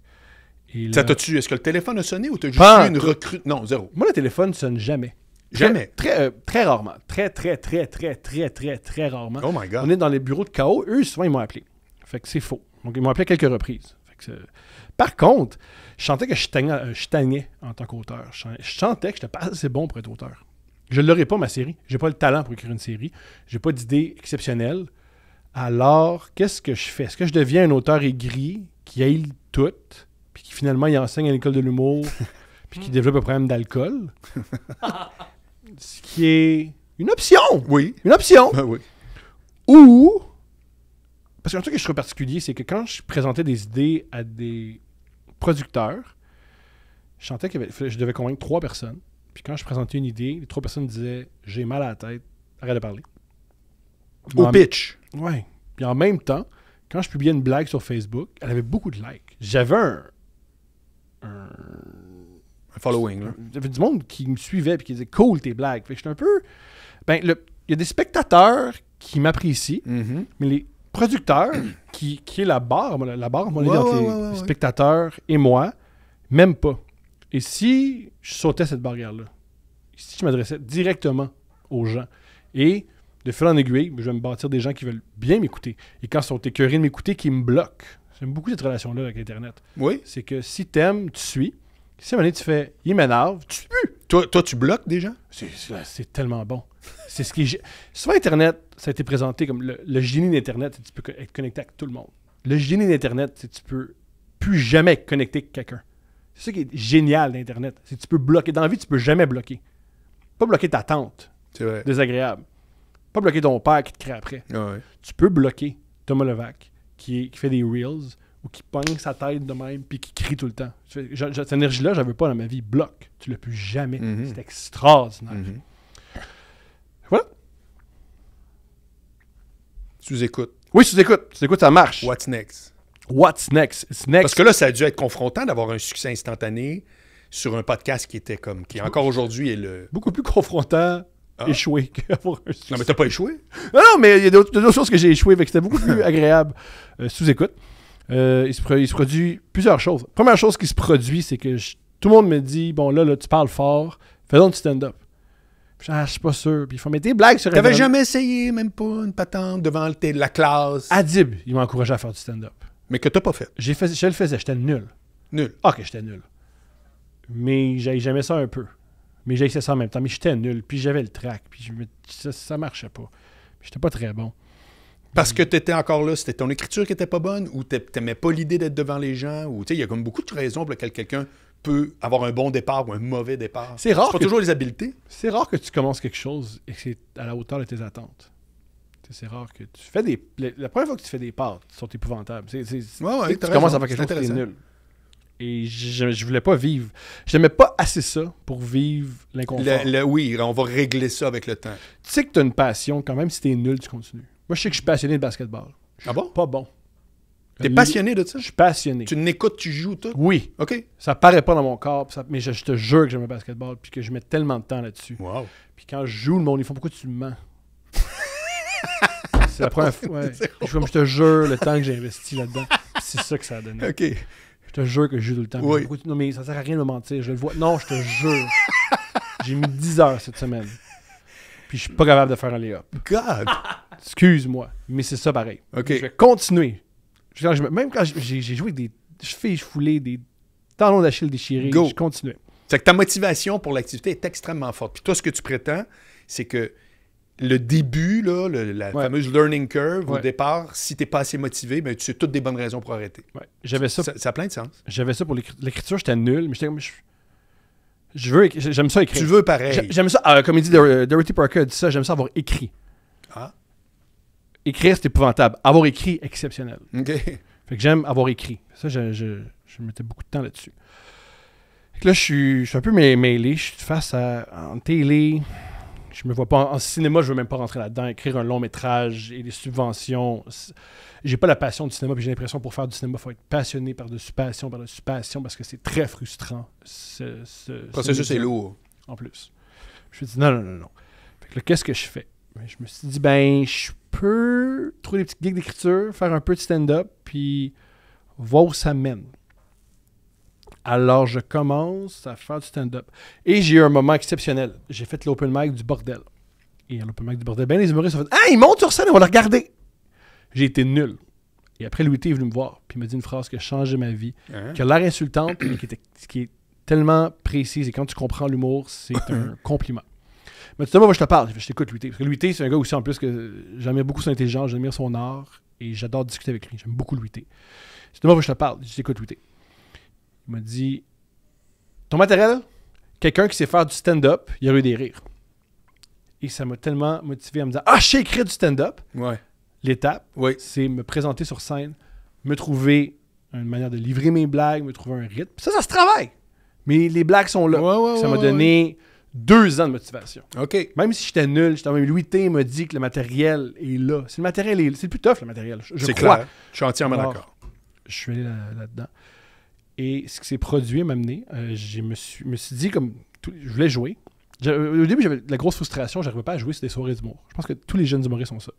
Ça t'as-tu, est-ce que le téléphone a sonné ou t'as juste une recrute? Non, zéro. Moi, le téléphone ne sonne jamais. Jamais. Très, euh, très, rarement. Très, très, très, très, très, très, très rarement. Oh my God. On est dans les bureaux de chaos. Eux, souvent, ils m'ont appelé. Fait que c'est faux. Donc, ils m'ont appelé quelques reprises. Par contre, je sentais que je tannais euh, en tant qu'auteur. Je sentais que je n'étais pas assez bon pour être auteur. Je ne l'aurai pas, ma série. Je n'ai pas le talent pour écrire une série. J'ai pas d'idée exceptionnelle. Alors, qu'est-ce que je fais? Est-ce que je deviens un auteur aigri qui aille tout, puis qui finalement il enseigne à l'école de l'humour, puis qui hmm. développe un problème d'alcool? Ce qui est une option! Oui. Une option! Ben oui. Ou. Parce qu'un truc que je trouve particulier, c'est que quand je présentais des idées à des producteurs, je chantais que je devais convaincre trois personnes. Puis quand je présentais une idée, les trois personnes disaient J'ai mal à la tête, arrête de parler. Au bitch! pitch. Ouais. Puis en même temps, quand je publiais une blague sur Facebook, elle avait beaucoup de likes. J'avais un... un. following. J'avais du monde qui me suivait et qui disait Cool tes blagues. Fait que j'étais un peu. Ben, il y a des spectateurs qui m'apprécient, mm-hmm. mais les producteurs, qui, qui est la barre, la barre, mon les spectateurs et moi, même pas. Et si je sautais cette barrière-là, si je m'adressais directement aux gens et de fil en aiguille, je vais me bâtir des gens qui veulent bien m'écouter. Et quand ils sont écœurés de m'écouter, qui me bloquent. J'aime beaucoup cette relation-là avec Internet. Oui. C'est que si t'aimes, tu suis. Si à un moment tu fais, il m'énerve, tu suis. Toi, toi, tu bloques des gens? C'est tellement bon. c'est ce qui Souvent, Internet, ça a été présenté comme le, génie d'Internet, c'est que tu peux être connecté avec tout le monde. Le génie d'Internet, c'est que tu peux plus jamais connecter avec quelqu'un. C'est ça qui est génial d'Internet. C'est que tu peux bloquer. Dans la vie, tu peux jamais bloquer. Pas bloquer ta tante. C'est vrai. Désagréable. Pas bloquer ton père qui te crie après. Ah tu peux bloquer Thomas Levac qui, fait des reels ou qui pogne sa tête de même puis qui crie tout le temps. cette énergie-là, je pas dans ma vie. Bloque. Tu ne l'as plus jamais. Mm-hmm. C'est extraordinaire. Mm-hmm. Voilà. Sous-écoute. Oui, sous-écoute. sous écoutes, ça marche. What's next? What's next? next? Parce que là, ça a dû être confrontant d'avoir un succès instantané sur un podcast qui était comme, qui encore aujourd'hui est le. Beaucoup plus confrontant ah. échoué qu'avoir un succès. Non, mais t'as pas échoué? Non, non, mais il y a d'autres choses que j'ai échoué, mais c'était beaucoup plus agréable euh, sous écoute. Euh, il, se produit plusieurs choses. Première chose qui se produit, c'est que tout le monde me dit Bon, là, là tu parles fort, Fais-donc du stand-up. Ah, je, suis pas sûr. Puis il faut mettre des blagues sur T'avais jamais essayé, même pas, une patente devant la classe. Adib, il m'a encouragé à faire du stand-up. Mais que n'as pas fait. J'ai fait. Je le faisais, j'étais nul. Nul. Ah, j'étais nul. Mais jamais ça un peu. Mais j'aimais ça en même temps. Mais j'étais nul. Puis j'avais le trac. Puis je ça, ne marchait pas. J'étais pas très bon. Parce que tu étais encore là, c'était ton écriture qui était pas bonne ou tu n'aimais pas l'idée d'être devant les gens ou tu il y a comme beaucoup de raisons pour lesquelles quelqu'un peut avoir un bon départ ou un mauvais départ. C'est rare. toujours les habiletés. C'est rare que tu commences quelque chose et que c'est à la hauteur de tes attentes. C'est rare que tu fais des. La première fois que tu fais des pâtes sont épouvantables. tu commences à faire quelque chose tu es nul. Et je, je voulais pas vivre. Je n'aimais pas assez ça pour vivre l'inconfort. Le, oui, on va régler ça avec le temps. Tu sais que tu as une passion quand même, si tu es nul, tu continues. Moi, je sais que je suis passionné de basketball. Je ah bon? Pas bon. T'es passionné de ça? Je suis passionné. Tu n'écoutes, tu joues toi? Oui. OK. Ça paraît pas dans mon corps, mais je, te jure que j'aime le basketball puis que je mets tellement de temps là-dessus. Wow. Puis quand je joue, le monde, ils font pourquoi tu mens? C'est la première Je, te jure le temps que j'ai investi là-dedans. C'est ça que ça a donné. Je te jure que je joue tout le temps. non, mais ça sert à rien de mentir. Je le vois. Non, je te jure. j'ai mis 10 heures cette semaine. Puis je suis pas capable de faire un lay Excuse-moi, mais c'est ça pareil. OK. Je vais continuer. même quand j'ai joué des je foulées, des talons d'Achille déchirés, je continuais. C'est que ta motivation pour l'activité est extrêmement forte. Puis toi, ce que tu prétends, c'est que le début, là, la fameuse learning curve, au départ, si tu n'es pas assez motivé, ben, tu as toutes des bonnes raisons pour arrêter. J'avais ça, ça, a plein de sens. J'avais ça pour l'écriture, j'étais nul, mais j'étais comme. Je, j'aime ça écrire. Tu veux pareil. J'aime ça, euh, comme il dit euh, Dorothy Parker, dit ça, j'aime ça avoir écrit. Ah. Écrire, c'est épouvantable. Avoir écrit, exceptionnel. OK. Fait que j'aime avoir écrit. Ça, je, mettais beaucoup de temps là-dessus. Là, je suis, je suis un peu mêlé. Je suis face à en télé, je me vois pas en, cinéma, je veux même pas rentrer là-dedans. Écrire un long métrage et les subventions. J'ai pas la passion du cinéma, puis j'ai l'impression pour faire du cinéma, il faut être passionné par la passion, par la passion, parce que c'est très frustrant. le processus est lourd. En plus. Je me suis dit non, non, non, non. qu'est-ce que je fais? Ben, je me suis dit, ben, je peux trouver des petites geeks d'écriture, faire un peu de stand-up, puis voir où ça mène. Alors, je commence à faire du stand-up. Et j'ai eu un moment exceptionnel. J'ai fait l'open mic du bordel. Et à l'open mic du bordel, ben les humoristes ont fait Ah, ils montent sur scène, on va le regarder. J'ai été nul. Et après, Louis T est venu me voir, puis il m'a dit une phrase qui a changé ma vie, hein? qui a l'air insultante, mais qui, est tellement précise. Et quand tu comprends l'humour, c'est un compliment. Mais tu dis, moi, je te parle. Je t'écoute, Louis T. Parce que Louis T, c'est un gars aussi, en plus, que J'admire beaucoup son intelligence, j'admire son art, et j'adore discuter avec lui. J'aime beaucoup Louis T. Je dis, moi, je te parle. Je t'écoute, Louis T. Il m'a dit Ton matériel, quelqu'un qui sait faire du stand-up, il y a eu des rires. Et ça m'a tellement motivé à me dire Ah, j'ai écrit du stand-up. L'étape, c'est me présenter sur scène, me trouver une manière de livrer mes blagues, me trouver un rythme. Ça, ça se travaille. Mais les blagues sont là. ça m'a donné deux ans de motivation. Même si j'étais nul, j'étais même Louis T m'a dit que le matériel est là. C'est le matériel C'est le plus tough, le matériel. Je, c'est Je suis entièrement d'accord. Je suis allé là-dedans. là dedans et ce qui s'est produit m'a amené. Euh, je me suis, me suis dit, comme je voulais jouer. Euh, au début, j'avais la grosse frustration, j'arrivais pas à jouer sur des soirées d'humour. Je pense que tous les jeunes humoristes sont ça.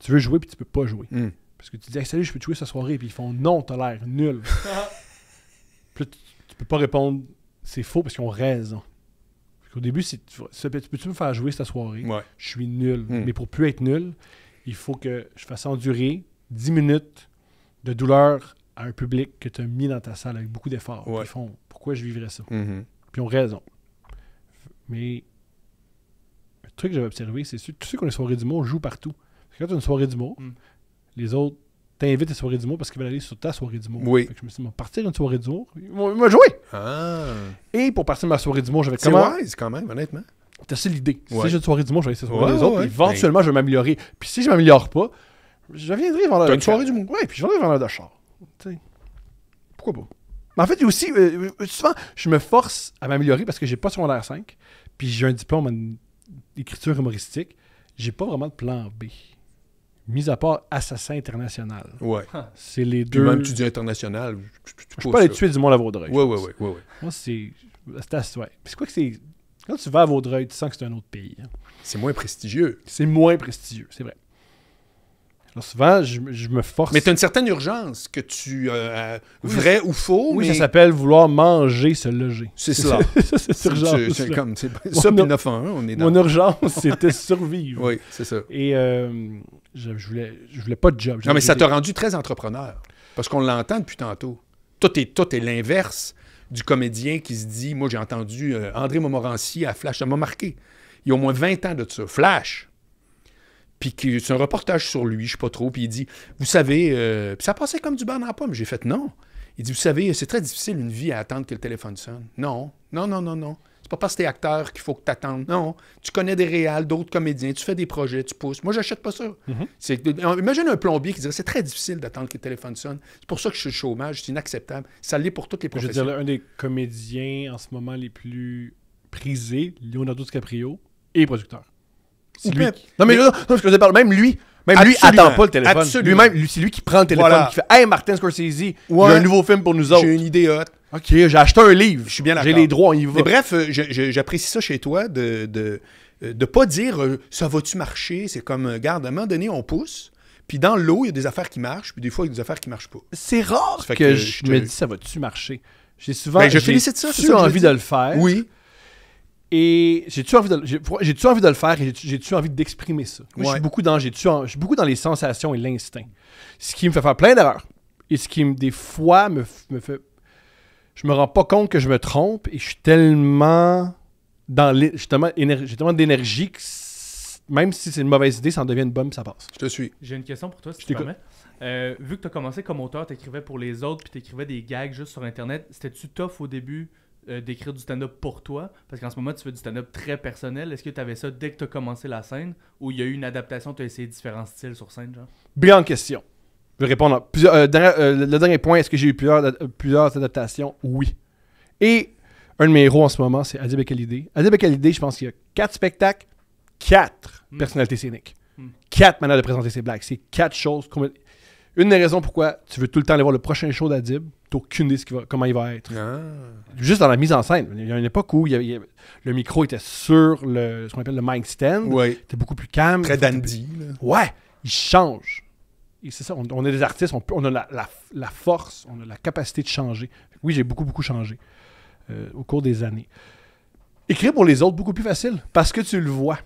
Tu veux jouer, puis tu peux pas jouer. Hmm. Parce que tu dis, salut, je peux te jouer cette soirée, puis ils font, non, t'as l'air nul. puis tu, peux pas répondre, c'est faux, parce qu'ils ont raison. Au début, tu peux-tu me faire jouer cette soirée Je suis nul. Hmm. Mais pour plus être nul, il faut que je fasse endurer 10 minutes de douleur à un public que tu as mis dans ta salle avec beaucoup d'efforts. Ouais. Ils font pourquoi je vivrais ça mm-hmm. Puis ils ont raison. Mais le truc que j'avais observé, c'est que tous ceux qui ont des soirées du mot jouent partout. Parce que quand tu as une soirée du mot mm. les autres t'invitent à soirées du mot parce qu'ils veulent aller sur ta soirée d'humour. Oui. Fait je me suis dit, partir d'une soirée du mot ils vont jouer. Ah. Et pour partir de ma soirée du mot j'avais comment C'est wise quand même, honnêtement. T'as ça l'idée. Si j'ai une soirée du mot je vais aller sur soirée ouais, des autres. Éventuellement, je vais m'améliorer. Puis si je m'améliore pas, je viendrai vendre. la. une soirée d'humour. Ouais, puis je viendrai vendre la char. Pourquoi pas? Mais en fait, aussi, euh, euh, euh, souvent, je me force à m'améliorer parce que j'ai pas r 5, puis j'ai un diplôme en écriture humoristique. J'ai pas vraiment de plan B. Mis à part Assassin International. Ouais. C'est les deux. Puis même tu dis international. Je peux pas aller tuer du monde à Vaudreuil. Ouais, ouais, ouais, ouais, Moi, c'est. C'est quoi que c'est. Quand tu vas à Vaudreuil, tu sens que c'est un autre pays. Hein. C'est moins prestigieux. C'est moins prestigieux, c'est vrai souvent, je, me force. Mais tu as une certaine urgence que tu. Euh, vrai ou faux. Oui, ça s'appelle vouloir manger, se loger. C'est ça. c'est urgence. C'est comme. Ben, ça, puis 9 on est dans. Mon urgence, c'était survivre. oui, c'est ça. Et euh, je, voulais, pas de job. Non, mais ça t'a rendu très entrepreneur. Parce qu'on l'entend depuis tantôt. Tout est, tout est l'inverse du comédien qui se dit Moi, j'ai entendu euh, André Montmorency à Flash, ça m'a marqué. Il y a au moins 20 ans de ça. Flash, puis c'est un reportage sur lui, je sais pas trop. Puis il dit Vous savez, euh, Puis ça passait comme du bain dans la pomme. J'ai fait non. Il dit Vous savez, c'est très difficile une vie à attendre que le téléphone sonne. Non, non, non, non, non. C'est pas parce que t'es acteur qu'il faut que tu t'attendes. Non, tu connais des réals, d'autres comédiens, tu fais des projets, tu pousses. Moi, j'achète pas ça. Mhm. Euh, imagine un plombier qui dirait c'est très difficile d'attendre que le téléphone sonne. C'est pour ça que je suis au chômage, c'est inacceptable. Ça l'est pour toutes les professions. Je veux un des comédiens en ce moment les plus prisés, Leonardo DiCaprio, est producteur. Non, mais, Non, que je parle, même lui. Même lui attend pas le téléphone. Lui-même, c'est lui qui prend le téléphone qui fait Hey Martin Scorsese, il y a un nouveau film pour nous autres. J'ai une idée hot. Ok, j'ai acheté un livre. Je suis bien J'ai les droits, on y va. bref, euh, j'apprécie ça chez toi de, de, euh, de pas dire euh, ça va-tu marcher. C'est comme, garde, à un moment donné, on pousse. Puis dans l'eau, il y a des affaires qui marchent, puis des fois, il y a des affaires qui marchent pas. C'est rare que, que, je, me dis ça va-tu marcher. J'ai souvent. Ben, je félicite ça. J'ai envie de le faire. Oui. Et j'ai-tu envie, de, envie de le faire et j'ai-tu, envie d'exprimer ça? Moi, je, suis beaucoup dans, beaucoup dans les sensations et l'instinct. Ce qui me fait faire plein d'erreurs. Et ce qui, des fois, me, fait. Je me rends pas compte que je me trompe et je suis tellement. Dans j'ai tellement, d'énergie que même si c'est une mauvaise idée, ça en devient une bonne, ça passe. Je te suis. J'ai une question pour toi, si je tu permets. Euh, vu que tu as commencé comme auteur, tu écrivais pour les autres, puis tu écrivais des gags juste sur Internet, c'était-tu tough au début euh, d'écrire du stand-up pour toi? Parce qu'en ce moment, tu fais du stand-up très personnel. Est-ce que tu avais ça dès que tu as commencé la scène ou il y a eu une adaptation, tu as essayé différents styles sur scène, genre? Bien en question. Je vais répondre euh, euh, le dernier point, est-ce que j'ai eu plusieurs, adaptations? Oui. Et un de mes héros en ce moment, c'est Adib Bakalidé Adib idée je pense qu'il y a quatre spectacles, quatre hmm. personnalités scéniques, hmm. quatre manières de présenter ses blagues. C'est quatre choses une des raisons pourquoi tu veux tout le temps aller voir le prochain show d'Adib, t'as aucune idée ce comment il va être. Ah. Juste dans la mise en scène. Il y a une époque où il le micro était sur le, ce qu'on appelle le mic stand. beaucoup plus calme. Très dandy. Ouais, il change. Et c'est ça, on, est des artistes, on, a la, force, on a la capacité de changer. Oui, j'ai beaucoup, beaucoup changé euh, au cours des années. Écrire pour les autres, beaucoup plus facile, parce que tu le vois.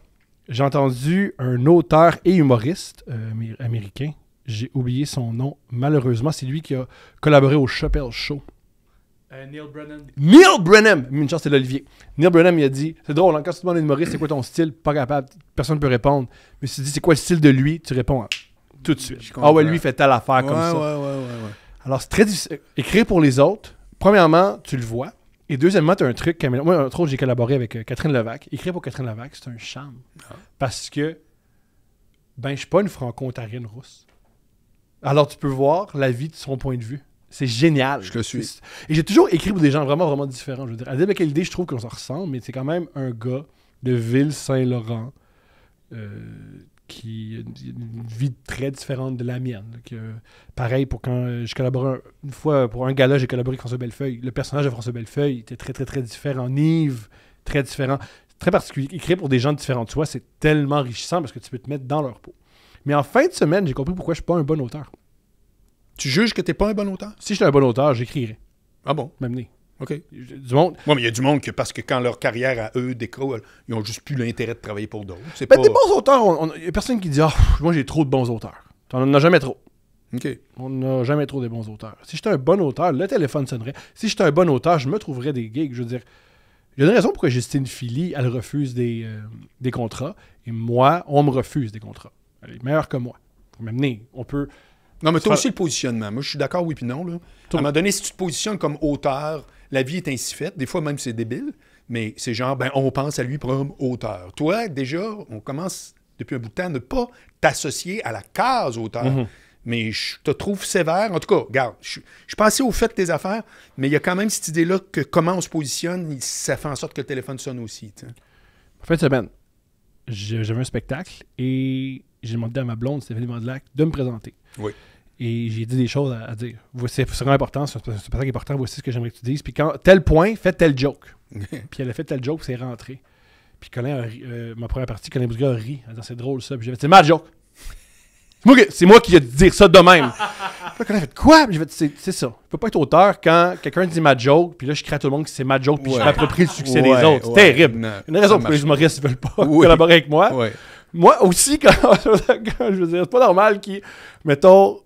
J'ai entendu un auteur et humoriste euh, américain, j'ai oublié son nom, malheureusement. C'est lui qui a collaboré au Chappelle Show. Euh, Neil Brennan. Neil Brennan! Une chance, c'est l'Olivier. Neil Brennan, il a dit C'est drôle, encore hein, quand tu demandes à humoriste, c'est quoi ton style Pas capable, personne ne peut répondre. Mais si tu dis c'est quoi le style de lui, tu réponds hein, tout de suite. Ah ouais, lui, il fait telle affaire comme ça. Ouais, ouais, Alors, c'est très difficile. Euh, Écrire pour les autres, premièrement, tu le vois. Et deuxièmement, tu as un truc. Moi, entre autres, j'ai collaboré avec euh, Catherine Levac. Écrire pour Catherine Levac, c'est un charme. Ah. Parce que, ben, je suis pas une franco-ontarienne Rousse. Alors, tu peux voir la vie de son point de vue. C'est génial. Je le suis. Et j'ai toujours écrit pour des gens vraiment, vraiment différents. Je veux dire, l'idée, je trouve qu'on s'en ressemble, mais c'est quand même un gars de Ville-Saint-Laurent euh, qui a une vie très différente de la mienne. pareil, pour quand euh, je une fois pour un gala, j'ai collaboré avec François Bellefeuille. Le personnage de François Bellefeuille était très, très, très différent. Yves, très différent. Très particulier. Écrit pour des gens différents. de toi, c'est tellement enrichissant parce que tu peux te mettre dans leur peau. Mais en fin de semaine, j'ai compris pourquoi je suis pas un bon auteur. Tu juges que tu n'es pas un bon auteur? Si j'étais un bon auteur, j'écrirais. Ah bon? M'amener. OK. Du monde. Oui, mais il y a du monde que, parce que quand leur carrière à eux décolle, ils ont juste plus l'intérêt de travailler pour d'autres. C'est ben, pas... des bons auteurs, il n'y a personne qui dit Ah, moi j'ai trop de bons auteurs. On n'en a jamais trop. OK. On n'a jamais trop de bons auteurs. Si j'étais un bon auteur, le téléphone sonnerait. Si j'étais un bon auteur, je me trouverais des gigs. Je veux dire, il y a une raison pourquoi Justine Philly, elle refuse des euh, contrats et moi, on me refuse des contrats. Elle est meilleure que moi. On peut. Non, mais toi aussi le positionnement. Moi, je suis d'accord, oui, puis non. Là. À un moment donné, si tu te positionnes comme auteur, la vie est ainsi faite. Des fois, même, c'est débile, mais c'est genre, ben, on pense à lui comme auteur. Toi, déjà, on commence depuis un bout de temps à ne pas t'associer à la case auteur. Mm-hmm. Mais je te trouve sévère. En tout cas, regarde, je, pensais au fait tes affaires, mais il y a quand même cette idée-là que comment on se positionne, ça fait en sorte que le téléphone sonne aussi. En Fin de semaine, j'avais un spectacle et j'ai demandé à ma blonde, c'était Stéphanie Vandelac, de me présenter. Oui. Et j'ai dit des choses à, dire. C'est vraiment important, c'est un important, voici ce que j'aimerais que tu dises. Puis quand tel point, fait tel joke. puis elle a fait tel joke, c'est rentré. Puis Colin, a ri, euh, ma première partie, Colin Bousga a ri. C'est drôle ça. Puis j'ai fait, c'est ma joke. C'est moi, qui ai dit dire ça de même. puis là, Colin a fait quoi? Puis j'ai fait, c'est ça. je peux pas être auteur quand quelqu'un dit ma joke, puis là, je crée à tout le monde que c'est ma joke, puis je m'approprie le succès des autres. C'est terrible. Une raison pour les humoristes ne veulent pas collaborer avec moi moi aussi, quand, je veux dire, c'est pas normal qu'il... mettons,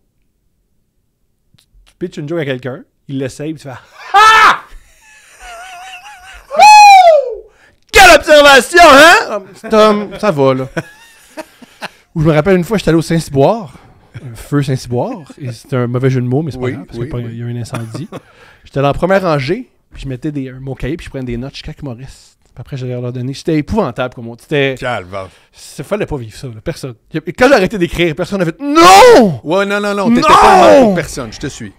tu pitches une joke à quelqu'un, il l'essaye, puis tu fais Ah! Quelle observation, hein? Tom, ça va, là. Ou je me rappelle une fois, j'étais allé au Saint-Cyboire, feu Saint-Cyboire, et c'était un mauvais jeu de mots, mais c'est pas grave, parce qu'il y a eu un incendie. j'étais dans la première rangée, puis je mettais des, mon cahier, puis je prenais des notes jusqu'à Maurice après, j'allais leur donner. J'étais épouvantable, comme on dit. C'était. Calme. Il fallait pas vivre ça, personne. quand j'ai arrêté d'écrire, personne n'avait. Non Ouais, non, non, non. T'étais pas pour personne, je te suis.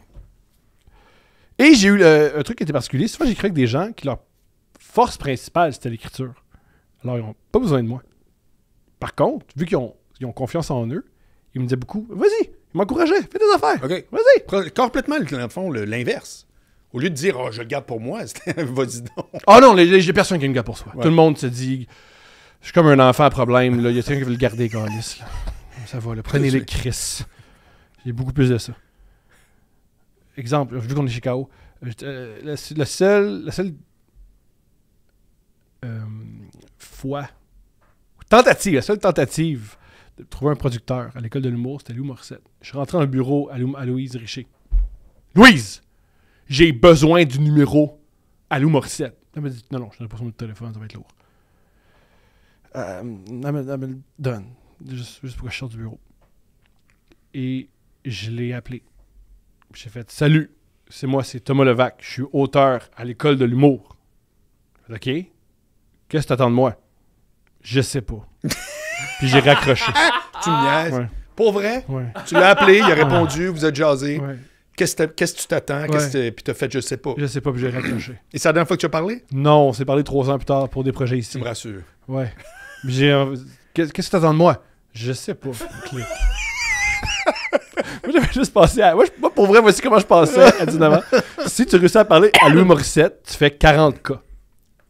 Et j'ai eu un truc qui était particulier. Souvent, j'écris avec des gens qui leur force principale, c'était l'écriture. Alors, ils n'ont pas besoin de moi. Par contre, vu qu'ils ont, confiance en eux, ils me disaient beaucoup Vas-y, ils m'encourageaient, fais des affaires. OK. Vas-y. Complètement, dans le l'inverse. Au lieu de dire, oh, je le garde pour moi, c'était, vas-y donc. Ah non, j'ai personne qui le garde pour soi. Tout le monde se dit, je suis comme un enfant à problème, il y a quelqu'un qui veut le garder, Ça va, prenez les Chris. J'ai beaucoup plus de ça. Exemple, vu qu'on est Chicago, euh, euh la, seule, la seule euh, fois, tentative, la seule tentative de trouver un producteur à l'école de l'humour, c'était Lou Morissette. Je suis rentré dans le bureau à, à Louise Richer. Louise! j'ai besoin du numéro à Lou Morissette. Elle m'a dit, non, non, je n'ai pas son de téléphone, ça va être lourd. elle, me, le donne, juste, juste pour que je sorte du bureau. Et je l'ai appelé. J'ai fait, salut, c'est moi, c'est Thomas Levac, je suis auteur à l'école de l'humour. OK, qu'est-ce que tu attends de moi? Je sais pas. Puis j'ai raccroché. tu me niaises. Pour vrai? Tu l'as appelé, il a répondu, vous êtes jasé. Qu'est-ce que tu t'attends? Ouais. Puis t'as fait, je sais pas. Je sais pas, puis j'ai raccroché. Et c'est la dernière fois que tu as parlé? Non, on s'est parlé trois ans plus tard pour des projets ici. Tu me rassures. Ouais. Euh, qu'est-ce que tu attends de moi? Je sais pas. moi, j'avais juste pensé à. Moi, pour vrai, voici comment je pensais à 19 ans. Si tu réussis à parler à Louis Morissette, tu fais 40K.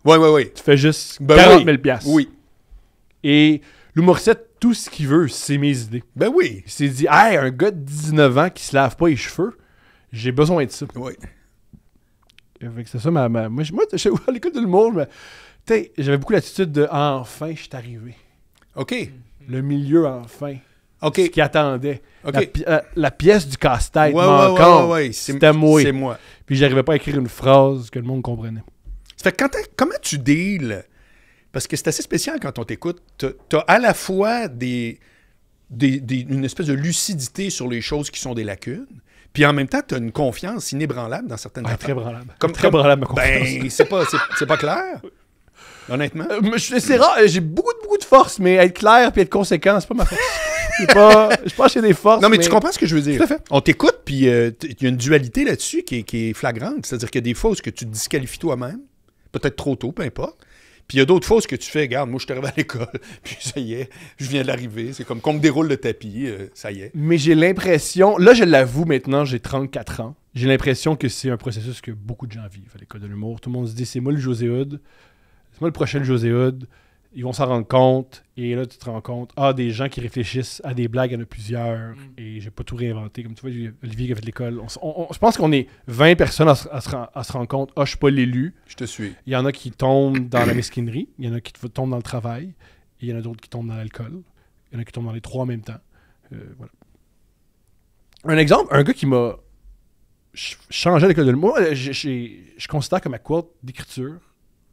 Oui, oui, oui. Tu fais juste 40 ben oui. 000 Oui. Et Louis Morissette, tout ce qu'il veut, c'est mes idées. Ben oui. Il s'est dit, hey, un gars de 19 ans qui se lave pas les cheveux, j'ai besoin de ça. Oui. Euh, c'est ça, ma, moi, moi à l'école de l'humour, j'avais beaucoup l'attitude de enfin, je suis arrivé. OK. Le milieu, enfin. OK. ce qui attendait. Euh, la, pièce du casse-tête, ouais, moi. C'est moi. Puis j'arrivais pas à écrire une phrase que le monde comprenait. Ça fait quand comment tu deals? Parce que c'est assez spécial quand on t'écoute. Tu as à la fois des, des, des, une espèce de lucidité sur les choses qui sont des lacunes, puis en même temps, tu as une confiance inébranlable dans certaines choses. Très Comme, très branlable, ma confiance. Ben, c'est pas, c'est, pas clair. Honnêtement. Euh, c'est rare. J'ai beaucoup, beaucoup de force, mais être clair puis être conséquent, c'est pas ma force. je pense que j'ai des forces. Non, mais, tu comprends ce que je veux dire. Tout à fait. On t'écoute, puis euh, il y a une dualité là-dessus qui, qui, est flagrante. C'est-à-dire qu'il y a des fois où que tu te disqualifies toi-même, peut-être trop tôt, peu importe. Puis il y a d'autres fausses que tu fais. Regarde, moi, je t'arrive à l'école, puis ça y est, je viens d'arriver. C'est comme qu'on me déroule le tapis, euh, ça y est. Mais j'ai l'impression, là, je l'avoue maintenant, j'ai 34 ans. J'ai l'impression que c'est un processus que beaucoup de gens vivent à l'école de l'humour. Tout le monde se dit, c'est moi le José Hood, c'est moi le prochain José Hood ils vont s'en rendre compte. Et là, tu te rends compte, ah, des gens qui réfléchissent à des blagues, il y en a plusieurs. Mm. Et j'ai pas tout réinventé. Comme tu vois, Olivier qui a fait l'école. je pense qu'on est 20 personnes à se, à se, rendre compte, ah, je suis pas l'élu. Je te suis. Il y en a qui tombent dans la mesquinerie. Il y en a qui tombent dans le travail. Et il y en a d'autres qui tombent dans l'alcool. Il y en a qui tombent dans les trois en même temps. Euh, un exemple, un gars qui m'a changé à l'école de l'humour, je considère que ma courte d'écriture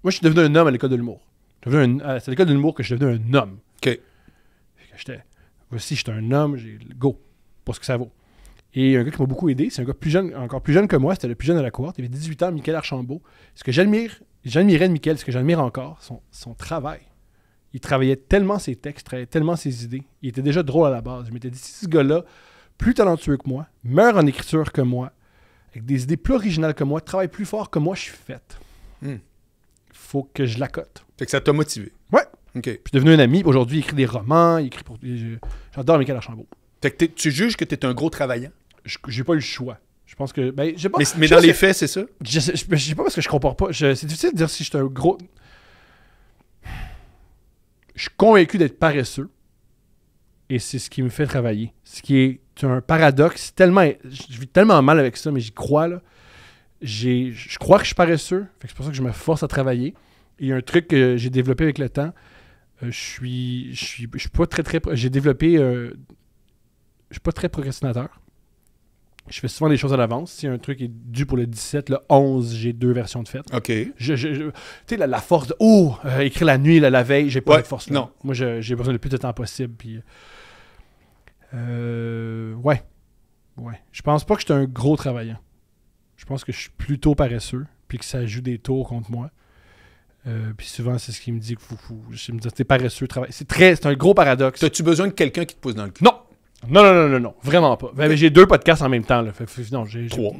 moi, je suis devenu un homme à l'école de l'humour. Euh, c'est l'école de l'humour que je suis devenu un homme. OK. J'étais. Voici, je un homme, j'ai go. Pour ce que ça vaut. Et un gars qui m'a beaucoup aidé, c'est un gars plus jeune, encore plus jeune que moi, c'était le plus jeune de la cohorte, il avait 18 ans, Michael Archambault. Ce que j'admire, j'admirais de Michael, ce que j'admire encore, son, son travail. Il travaillait tellement ses textes, travaillait tellement ses idées. Il était déjà drôle à la base. Je m'étais dit, si ce gars-là, plus talentueux que moi, meurt en écriture que moi, avec des idées plus originales que moi, travaille plus fort que moi, je suis faite. Hmm faut que je la cote. Fait que ça t'a motivé. Ouais. OK. je suis devenu un ami. Aujourd'hui, il écrit des romans, pour. J'adore Michael Archambault. Fait que tu juges que tu es un gros travaillant? J'ai pas eu le choix. Je pense que. Ben, mais, dans les faits, c'est ça? Je sais, pas parce que je comprends pas. C'est difficile de dire si je suis un gros. Je suis convaincu d'être paresseux. Et c'est ce qui me fait travailler. Ce qui est un paradoxe. Tellement, je vis tellement mal avec ça, mais j'y crois. Là je crois que je suis paresseux, c'est pour ça que je me force à travailler. Il y a un truc que j'ai développé avec le temps, euh, je suis, je suis, pas très très, j'ai développé, euh, je suis pas très procrastinateur. Je fais souvent des choses à l'avance. Si un truc est dû pour le 17, le 11, j'ai deux versions de fête. OK. tu sais, la, force de oh, euh, écrire la nuit, la, la veille, j'ai pas de force. Non. Moi, j'ai besoin de plus de temps possible. Puis, ouais. Ouais. Je pense pas que j'étais un gros travaillant. Je pense que je suis plutôt paresseux, puis que ça joue des tours contre moi. Euh, puis souvent, c'est ce qui me dit que fou, Je me dis, t'es paresseux, C'est très, c'est un gros paradoxe. T'as-tu besoin de quelqu'un qui te pousse dans le cul? Non! Non, non, non, non, non, vraiment pas. mais ben, j'ai deux podcasts en même temps. non, j'ai, Trois.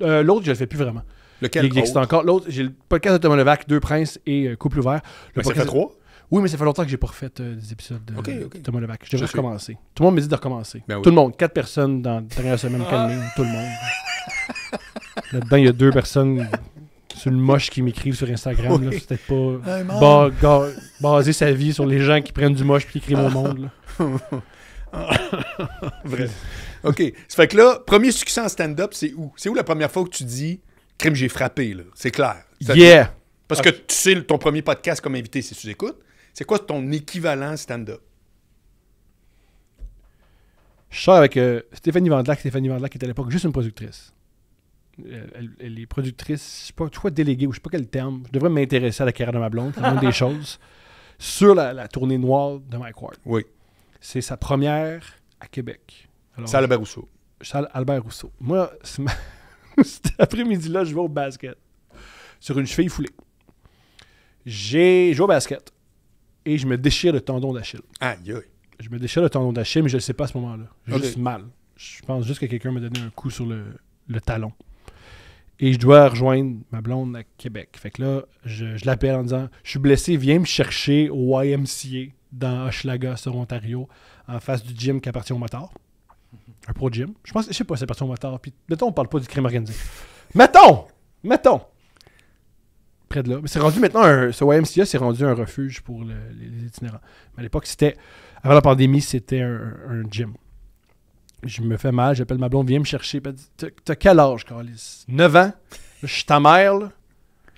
Euh, l'autre, je le fais plus vraiment. Lequel? Il existe encore. L'autre, j'ai le podcast de Thomas Levac, Deux Princes et euh, Couple Ouvert. Le podcast... ça fait trois? Oui, mais ça fait longtemps que j'ai pas refait euh, des épisodes de Thomas Levac. Je devrais recommencer. Tout le monde me dit de recommencer. Ben Tout le monde. Quatre personnes dans la dernière semaine, Tout le monde. Là-dedans, il y a deux personnes sur le moche qui m'écrivent sur Instagram. C'est peut-être pas basé baser sa vie sur les gens qui prennent du moche et qui écrivent au monde. Vrai. OK. Ça fait que là, premier succès en stand-up, c'est où? C'est où la première fois que tu dis « Crime, j'ai frappé », C'est clair. yeah! Parce que tu sais, ton premier podcast comme invité, c'est tu écoutes, C'est quoi ton équivalent stand-up? Je sors avec euh, Stéphanie Vandelac. Stéphanie Vandelac était à l'époque juste une productrice. Euh, elle, est productrice, je sais pas, toi déléguée ou je sais pas quel terme. Je devrais m'intéresser à la carrière de ma blonde, c'est des choses. Sur la, tournée noire de Mike Ward. Oui. C'est sa première à Québec. C'est Albert Rousseau. c'est Albert Rousseau. Moi, cet après-midi-là, je vais au basket. Sur une cheville foulée. J'ai joué au basket. Et je me déchire le tendon d'Achille. Aïe, aïe. Je me déchire le tendon d'Achille, mais je ne le sais pas à ce moment-là. J'ai juste mal. Je pense juste que quelqu'un m'a donné un coup sur le talon et je dois rejoindre ma blonde à Québec. Fait que là, je, l'appelle en disant Je suis blessé, viens me chercher au YMCA dans Hochelaga, sur Ontario, en face du gym qui appartient au motard. Mhm. Un pro gym. Je pense, je sais pas, c'est appartient au motard. Puis, mettons, on parle pas du crime organisé. Mettons Mettons Près de là. Mais c'est rendu maintenant Ce YMCA, s'est rendu un refuge pour les, itinérants. Mais à l'époque, c'était. Avant la pandémie, c'était un gym je me fais mal, j'appelle ma blonde, viens me chercher. T'as quel âge, Carlis 9 ans Je suis ta mère, là.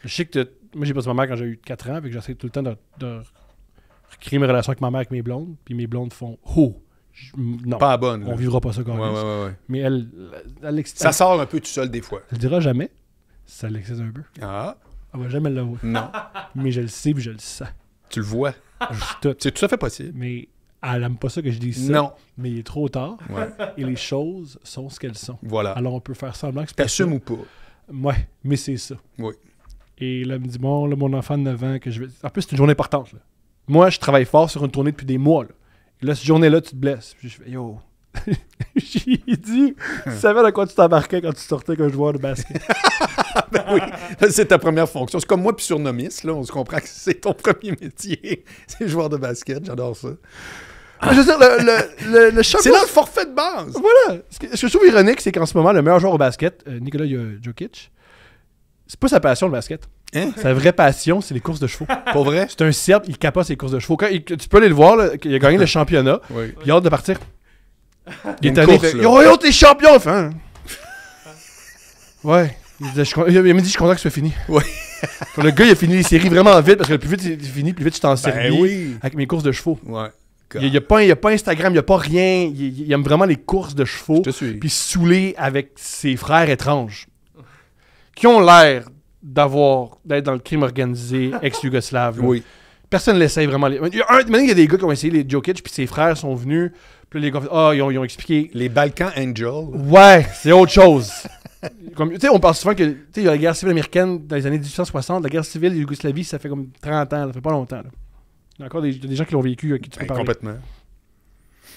Je sais que Moi, j'ai pas ma mère quand j'ai eu 4 ans, puis que j'essaie tout le temps de, de créer mes relations avec ma mère, avec mes blondes. Puis mes blondes font Oh non, pas bonne. On vivra pas ça quand ouais, Mais elle, elle, Ça sort un peu tout seul des fois. Elle dira jamais. Ça l'excite un peu. Ah. Elle va jamais l'avouer. Non. Mais je le sais, puis je le sens. Tu le vois. C'est tout à fait possible. Mais elle n'aime pas ça que je dise ça. Non. Mais il est trop tard. Et les choses sont ce qu'elles sont. Voilà. Alors on peut faire semblant que c'est T'assumes ou pas. Ouais, mais c'est ça. Oui. Et là, elle me dit Bon, là, mon enfant de 9 ans, que je vais. En plus, c'est une journée importante. Moi, je travaille fort sur une tournée depuis des mois. Là. Et là, cette journée-là, tu te blesses. je fais Yo, J'ai dit, tu savais de quoi tu t'embarquais quand tu sortais je joueur de basket. ben oui, c'est ta première fonction. C'est comme moi, puis surnomiste, là, on se comprend que c'est ton premier métier. c'est joueur de basket, j'adore ça. Ah, je veux dire, le, le, C'est là le forfait de base. Voilà. Ce que, je trouve ironique, c'est qu'en ce moment, le meilleur joueur au basket, euh, euh, Jokic, c'est pas sa passion, le basket. Hein? Sa vraie passion, c'est les courses de chevaux. Pour vrai? C'est un cerf, il capote ses courses de chevaux. tu peux aller le voir, il a gagné le championnat. il a hâte de partir Il est allé. Yo, t'es champion! Enfin. ouais. Il, disait, je, il me dit, je suis content que ce soit fini. Ouais. le gars, il a fini les séries vraiment vite parce que le plus vite c'est fini, plus vite je t'en en avec mes courses de chevaux. Ouais. Il n'y a, pas Instagram, il n'y a pas rien. Il, aime vraiment les courses de chevaux. Je suis. Puis saouler avec ses frères étranges qui ont l'air d'avoir d'être dans le crime organisé ex-yougoslave. oui. Personne ne l'essaye vraiment. il y a des gars qui ont essayé les Jokic, puis ses frères sont venus ah, ils, ont expliqué. Les Balkans Angels. Ouais, c'est autre chose. tu sais, on pense souvent que tu sais, la guerre civile américaine dans les années 1860, la guerre civile de Yougoslavie, ça fait comme 30 ans, ça fait pas longtemps. Là. Il y a encore des, gens qui l'ont vécu, à qui tu peux eh, parler. Complètement.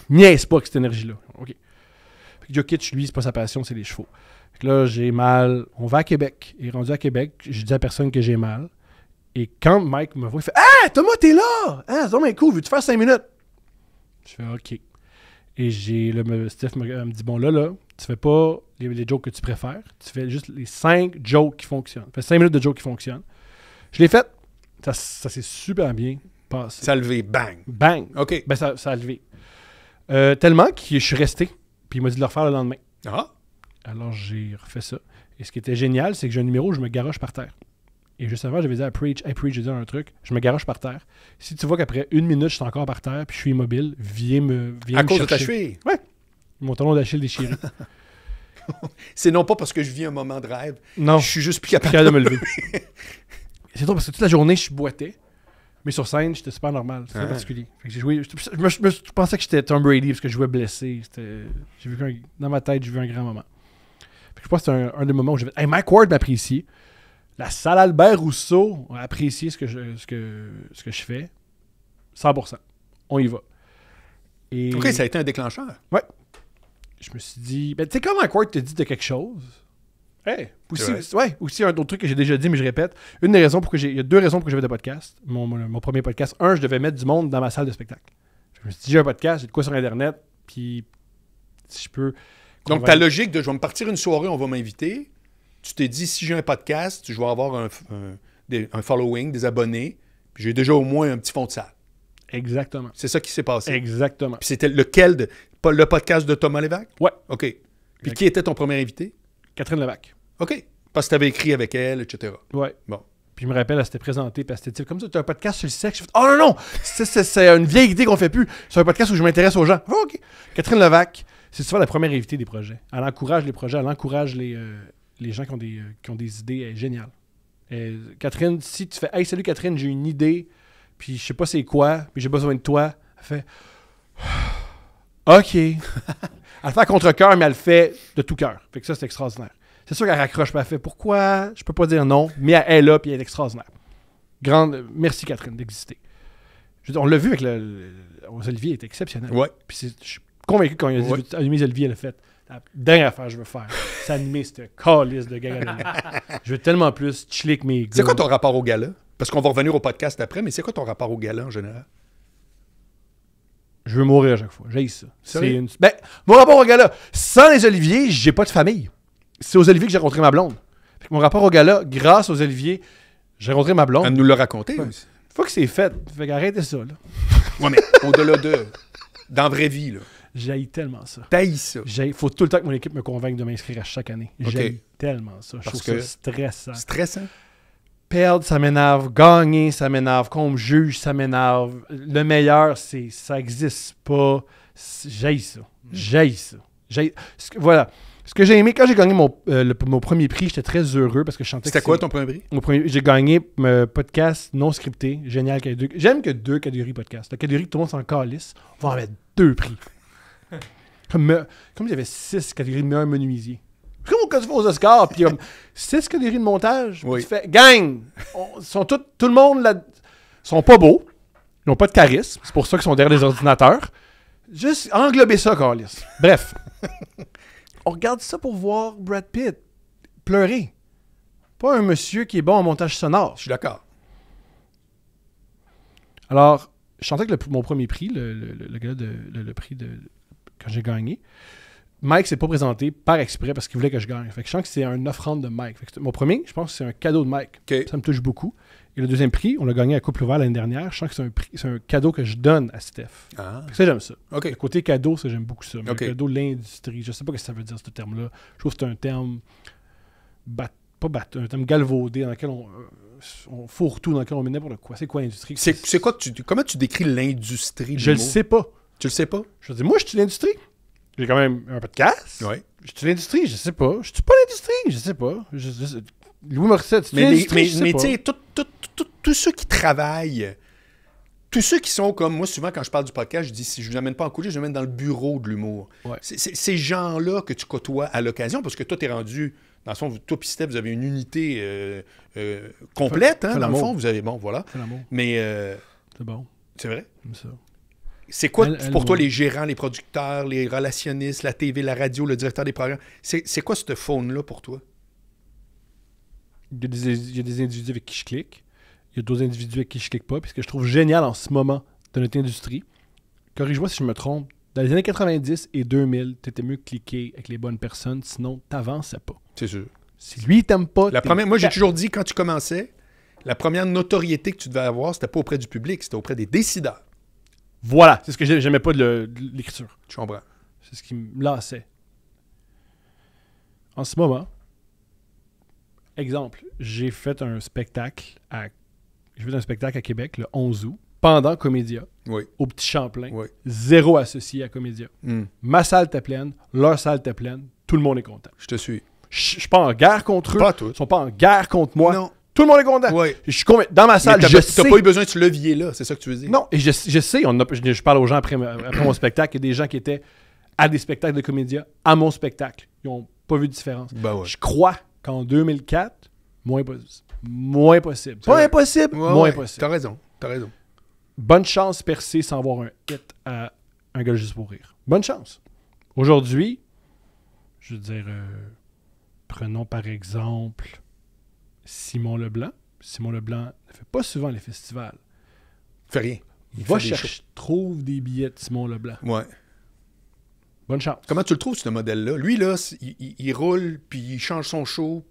Niaise pas que cette énergie-là. OK. Jokic, lui, c'est pas sa passion, c'est les chevaux. là, j'ai mal. On va à Québec. est rendu à Québec, je dis à personne que j'ai mal. Et quand Mike me voit, il fait Ah, Thomas, t'es là hein, Ah, c'est cool, veux-tu faire 5 minutes Je fais OK. Et j'ai le, Steph me, dit Bon, là, là, tu fais pas les, jokes que tu préfères. Tu fais juste les cinq jokes qui fonctionnent. Fais minutes de jokes qui fonctionnent. Je l'ai fait. Ça, s'est super bien passé. Ça a levé, bang. Bang. OK. Ben, ça, a levé. Euh, tellement que je suis resté. Puis il m'a dit de le refaire le lendemain. Ah. Alors j'ai refait ça. Et ce qui était génial, c'est que j'ai un numéro où je me garoche par terre. Et juste avant, j'avais dit à Preach, hey Preach, j'ai dit un truc, je me garoche par terre. Si tu vois qu'après une minute, je suis encore par terre, puis je suis immobile, viens me. Viens à cause de ta cheville Ouais. Mon talon d'Achille déchiré. C'est non pas parce que je vis un moment de rêve. Non. Je suis juste plus capable, de me lever. C'est trop parce que toute la journée, je boitais. Mais sur scène, j'étais super normal. C'était ah. particulier. joué. Je, pensais que j'étais Tom Brady parce que je jouais blessé. J'ai vu dans ma tête, j'ai vu un grand moment. je pense que c'était un, un, des moments où j'avais fait Hey, Mike Ward m'apprécie. La salle Albert Rousseau a apprécié ce que je, ce que, ce que je fais. 100%. On y va. Et... ça a été un déclencheur. Ouais. Je me suis dit, ben, tu sais, quand un te dit de quelque chose, hey, aussi, ouais, aussi un autre truc que j'ai déjà dit, mais je répète, une des raisons pour que j'ai, il y a deux raisons pour que j'avais des podcast. Mon, mon, premier podcast, un, je devais mettre du monde dans ma salle de spectacle. Je me suis dit, j'ai un podcast, j'ai de quoi sur Internet, puis si je peux. Donc, ta logique de je vais me partir une soirée, on va m'inviter tu t'es dit, si j'ai un podcast, je vais avoir un, following, des abonnés, puis j'ai déjà au moins un petit fond de salle. Exactement. C'est ça qui s'est passé. Exactement. Puis c'était lequel de, Le podcast de Thomas Lévesque? Ouais. OK. Puis qui était ton premier invité? Catherine Lévesque. OK. Parce que tu avais écrit avec elle, etc. Ouais. Bon. Puis je me rappelle, elle s'était présentée, puis elle s'était dit Comme ça, tu as un podcast sur le sexe. oh non, non C'est une vieille idée qu'on fait plus. C'est un podcast où je m'intéresse aux gens. Ah, OK. Catherine Levac, c'est souvent la première invitée des projets. Elle encourage les projets, elle encourage les, euh, les gens qui ont des, euh, qui ont des idées géniales. Catherine, si tu fais Hey, salut Catherine, j'ai une idée, puis je sais pas c'est quoi, puis j'ai besoin de toi, elle fait OK. elle le fait à contre-coeur, mais elle le fait de tout cœur. Fait que ça, c'est extraordinaire. C'est sûr qu'elle raccroche, pas. elle fait Pourquoi Je peux pas dire non, mais elle est là, puis elle est extraordinaire. Grande, merci Catherine d'exister. On l'a vu avec le, Olivier, est exceptionnel. Ouais. Puis je suis convaincu qu'on a dit Olivier, elle fait la dernière affaire que je veux faire, c'est animer cette calice de gala. je veux tellement plus chiller mes gars. C'est quoi ton rapport au gala? Parce qu'on va revenir au podcast après, mais c'est quoi ton rapport au gala en général? Je veux mourir à chaque fois. J'ai ça. C'est une... ben, mon rapport au gala, sans les oliviers, j'ai pas de famille. C'est aux oliviers que j'ai rencontré ma blonde. mon rapport au gala, grâce aux oliviers, j'ai rencontré ma blonde. Elle nous l'a raconté. Une fois que c'est fait, fait arrêtez ça. Là. Ouais, mais au-delà de. Dans la vraie vie, là. J'haïs tellement ça. T'haïs ça. Il faut tout le temps que mon équipe me convainque de m'inscrire à chaque année. J'ai tellement ça. je trouve ça stressant. Stressant. Perdre, ça m'énerve. Gagner, ça m'énerve. Qu'on me juge, ça m'énerve. Le meilleur, c'est ça n'existe pas. J'aille ça. Mm. J'aille ça. Voilà. Ce que j'ai aimé, quand j'ai gagné mon, euh, premier prix, j'étais très heureux parce que je chantais. C'était quoi ton premier prix j'ai gagné mon euh, podcast non scripté, génial. J'aime que deux catégories podcast. La catégorie que tout le monde s'en on va en mettre deux prix. Comme, comme il y avait six catégories de meilleurs menuisiers. comme quand tu vas aux Oscars, puis six catégories de montage. Oui. Tu fais, gang, sont tout, le monde là. sont pas beaux. Ils n'ont pas de charisme. C'est pour ça qu'ils sont derrière les ordinateurs. Juste englober ça, Carlis. Bref. on regarde ça pour voir Brad Pitt pleurer. Pas un monsieur qui est bon en montage sonore. Je suis d'accord. Alors, je chantais que mon premier prix, le, le, prix de quand j'ai gagné. Mike s'est pas présenté par exprès parce qu'il voulait que je gagne. Fait je sens que c'est un offrande de Mike. mon premier, je pense que c'est un cadeau de Mike. Ça me touche beaucoup. Et le deuxième prix, on l'a gagné à Coupe l'année dernière. Je sens que c'est un, prix, un cadeau que je donne à Steph. Ah. ça, j'aime ça. Le côté cadeau, ça, j'aime beaucoup ça. le cadeau, de l'industrie, je sais pas ce que ça veut dire, ce terme-là. Je trouve que c'est un terme. pas bat, un terme galvaudé dans lequel on. Euh, on fourre tout dans lequel on pour le quoi. C'est quoi l'industrie? C'est, quoi comment tu décris l'industrie? Je ne sais pas. Tu le sais pas? Je dis, moi, je suis l'industrie. J'ai quand même un podcast. Oui. Je suis l'industrie, je sais pas. Je suis pas l'industrie, je sais pas. Je, Louis Morissette, mais sais mais, mais tu sais, tous ceux qui travaillent, tous ceux qui sont comme moi, souvent quand je parle du podcast, je dis si je ne amène pas en coulisses, je l'amène dans le bureau de l'humour. ces gens-là que tu côtoies à l'occasion parce que toi, tu es rendu. Dans le fond, toi vous avez une unité euh, euh, complète, hein, dans le fond. Vous avez, bon, voilà. Mais. Euh, c'est bon. C'est vrai? ça. C'est quoi pour toi les gérants, les producteurs, les relationnistes, la TV, la radio, le directeur des programmes? C'est quoi ce faune-là pour toi? Il y, a des, individus avec qui je clique. Il y a d'autres individus avec qui je clique pas. Puis ce que je trouve génial en ce moment dans notre industrie, corrige-moi si je me trompe, dans les années 90 et 2000, tu étais mieux cliqué cliquer avec les bonnes personnes, sinon t'avances pas. C'est sûr. Si lui, il t'aime pas. La première, moi, j'ai toujours dit, quand tu commençais, la première notoriété que tu devais avoir, c'était pas auprès du public, c'était auprès des décideurs. Voilà, c'est ce que j'aimais pas de l'écriture. Je C'est ce qui me lançait. En ce moment, exemple, j'ai fait un spectacle à j'ai un spectacle à Québec le 11 août pendant Comédia oui. au Petit Champlain. Zéro associé à Comédia. Hmm. Ma salle était pleine, leur salle était pleine, tout le monde est content. Je te suis. Je suis pas en guerre contre pas eux. ils Ils sont pas en guerre contre moi. Non. Tout le monde est content. Je suis Dans ma salle, mais pas eu besoin de te levier-là, c'est ça que tu veux dire. Non, et je, sais, on je, parle aux gens après, mon spectacle, il y a des gens qui étaient à des spectacles de comédia, à mon spectacle. Ils ont pas vu de différence. Ben ouais. Je crois qu'en 2004, moins, possible. moins possible. Pas impossible. moins possible. T'as raison, t'as raison. Bonne chance percer sans avoir un hit à un gars juste pour rire. Bonne chance. Aujourd'hui, je veux dire, euh, prenons par exemple Simon Leblanc. Simon Leblanc ne fait pas souvent les festivals. Fait rien. Il, va chercher, trouve des billets de Simon Leblanc. Ouais. Bonne chance. Comment tu le trouves, ce modèle-là? Lui, là, il, roule, puis il change son show,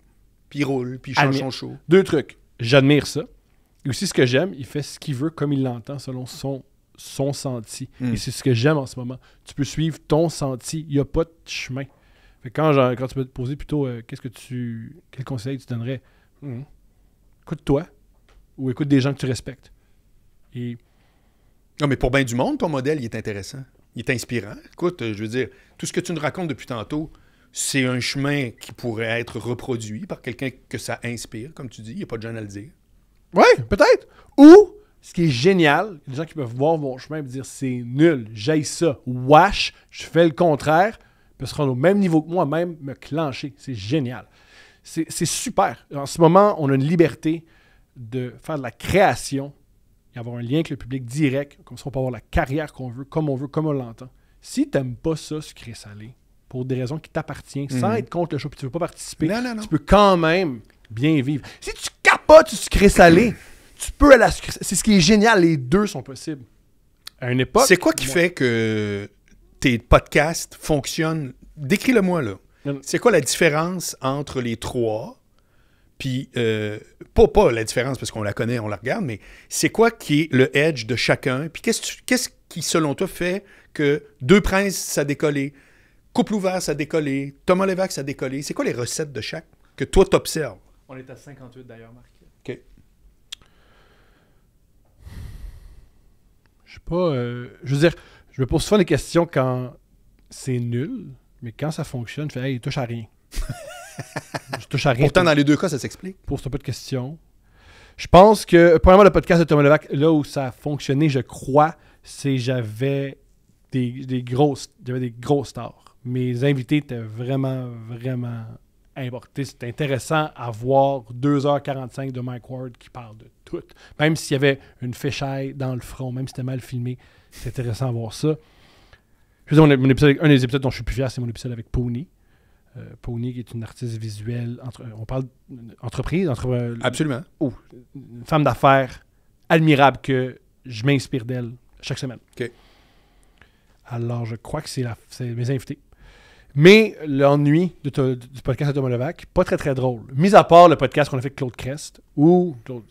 puis il roule, puis il change son show. Deux trucs. J'admire ça. Et aussi, ce que j'aime, il fait ce qu'il veut comme il l'entend, selon son, son senti. Hmm. Et c'est ce que j'aime en ce moment. Tu peux suivre ton senti. Il n'y a pas de chemin. quand, quand, tu peux te poser plutôt euh, qu'est-ce que tu. Quel conseil tu donnerais? Mhm. Écoute-toi ou écoute des gens que tu respectes. Non, mais pour bien du monde, ton modèle, il est intéressant. Il est inspirant. Écoute, euh, je veux dire, tout ce que tu nous racontes depuis tantôt, c'est un chemin qui pourrait être reproduit par quelqu'un que ça inspire, comme tu dis. Il n'y a pas de gens à le dire. Oui, peut-être. Ou, ce qui est génial, les gens qui peuvent voir mon chemin et me dire c'est nul, j'aille ça, wash, je fais le contraire, parce qu'on au même niveau que moi, même me clencher. C'est génial c'est super. En ce moment, on a une liberté de faire de la création et avoir un lien avec le public direct. Comme ça, on peut avoir la carrière qu'on veut, comme on veut, comme on l'entend. Si tu t'aimes pas ça, sucré salé, pour des raisons qui t'appartiennent, sans mhm. être contre le show, que tu veux pas participer, tu peux quand même bien vivre. Si tu capotes tu sucré salé, tu peux aller à la sucré C'est ce qui est génial, les deux sont possibles. À une époque. C'est quoi qui fait que tes podcasts fonctionnent Décris-le-moi, là. C'est quoi la différence entre les trois? Puis, euh, pas, pas la différence parce qu'on la connaît, on la regarde, mais c'est quoi qui est le edge de chacun? Puis, qu'est-ce qui, selon toi, fait que Deux Princes, ça a décollé, Couple ouvert, ça a décollé, Thomas Levac, ça a décollé? C'est quoi les recettes de chaque que toi, t'observes? On est à 58 d'ailleurs, Marc. OK. Je sais pas. Euh, je veux dire, je me pose souvent des questions quand c'est nul. Mais quand ça fonctionne, je fais, il touche à rien. Pourtant, dans les deux cas, ça s'explique. Pour ce pas de questions. Je pense que, premièrement, le podcast de Thomas Levac, là où ça a fonctionné, je crois, c'est j'avais des, grosses des gros stars. Mes invités étaient vraiment, vraiment importés. C'était intéressant à voir 2h45 de Mike Ward qui parle de tout. Même s'il y avait une fichaille dans le front, même si c'était mal filmé, c'était intéressant à voir ça. Je un des épisodes dont je suis plus fier, c'est mon épisode avec Pony. Euh, Pony, qui est une artiste visuelle. Entre, euh, on parle d'entreprise. Entre, euh, Absolument. Ou une femme d'affaires admirable que je m'inspire d'elle chaque semaine. OK. Alors, je crois que c'est mes invités. Mais l'ennui du podcast de Thomas pas très très drôle. Mis à part le podcast qu'on a fait avec Claude Crest, où Claude,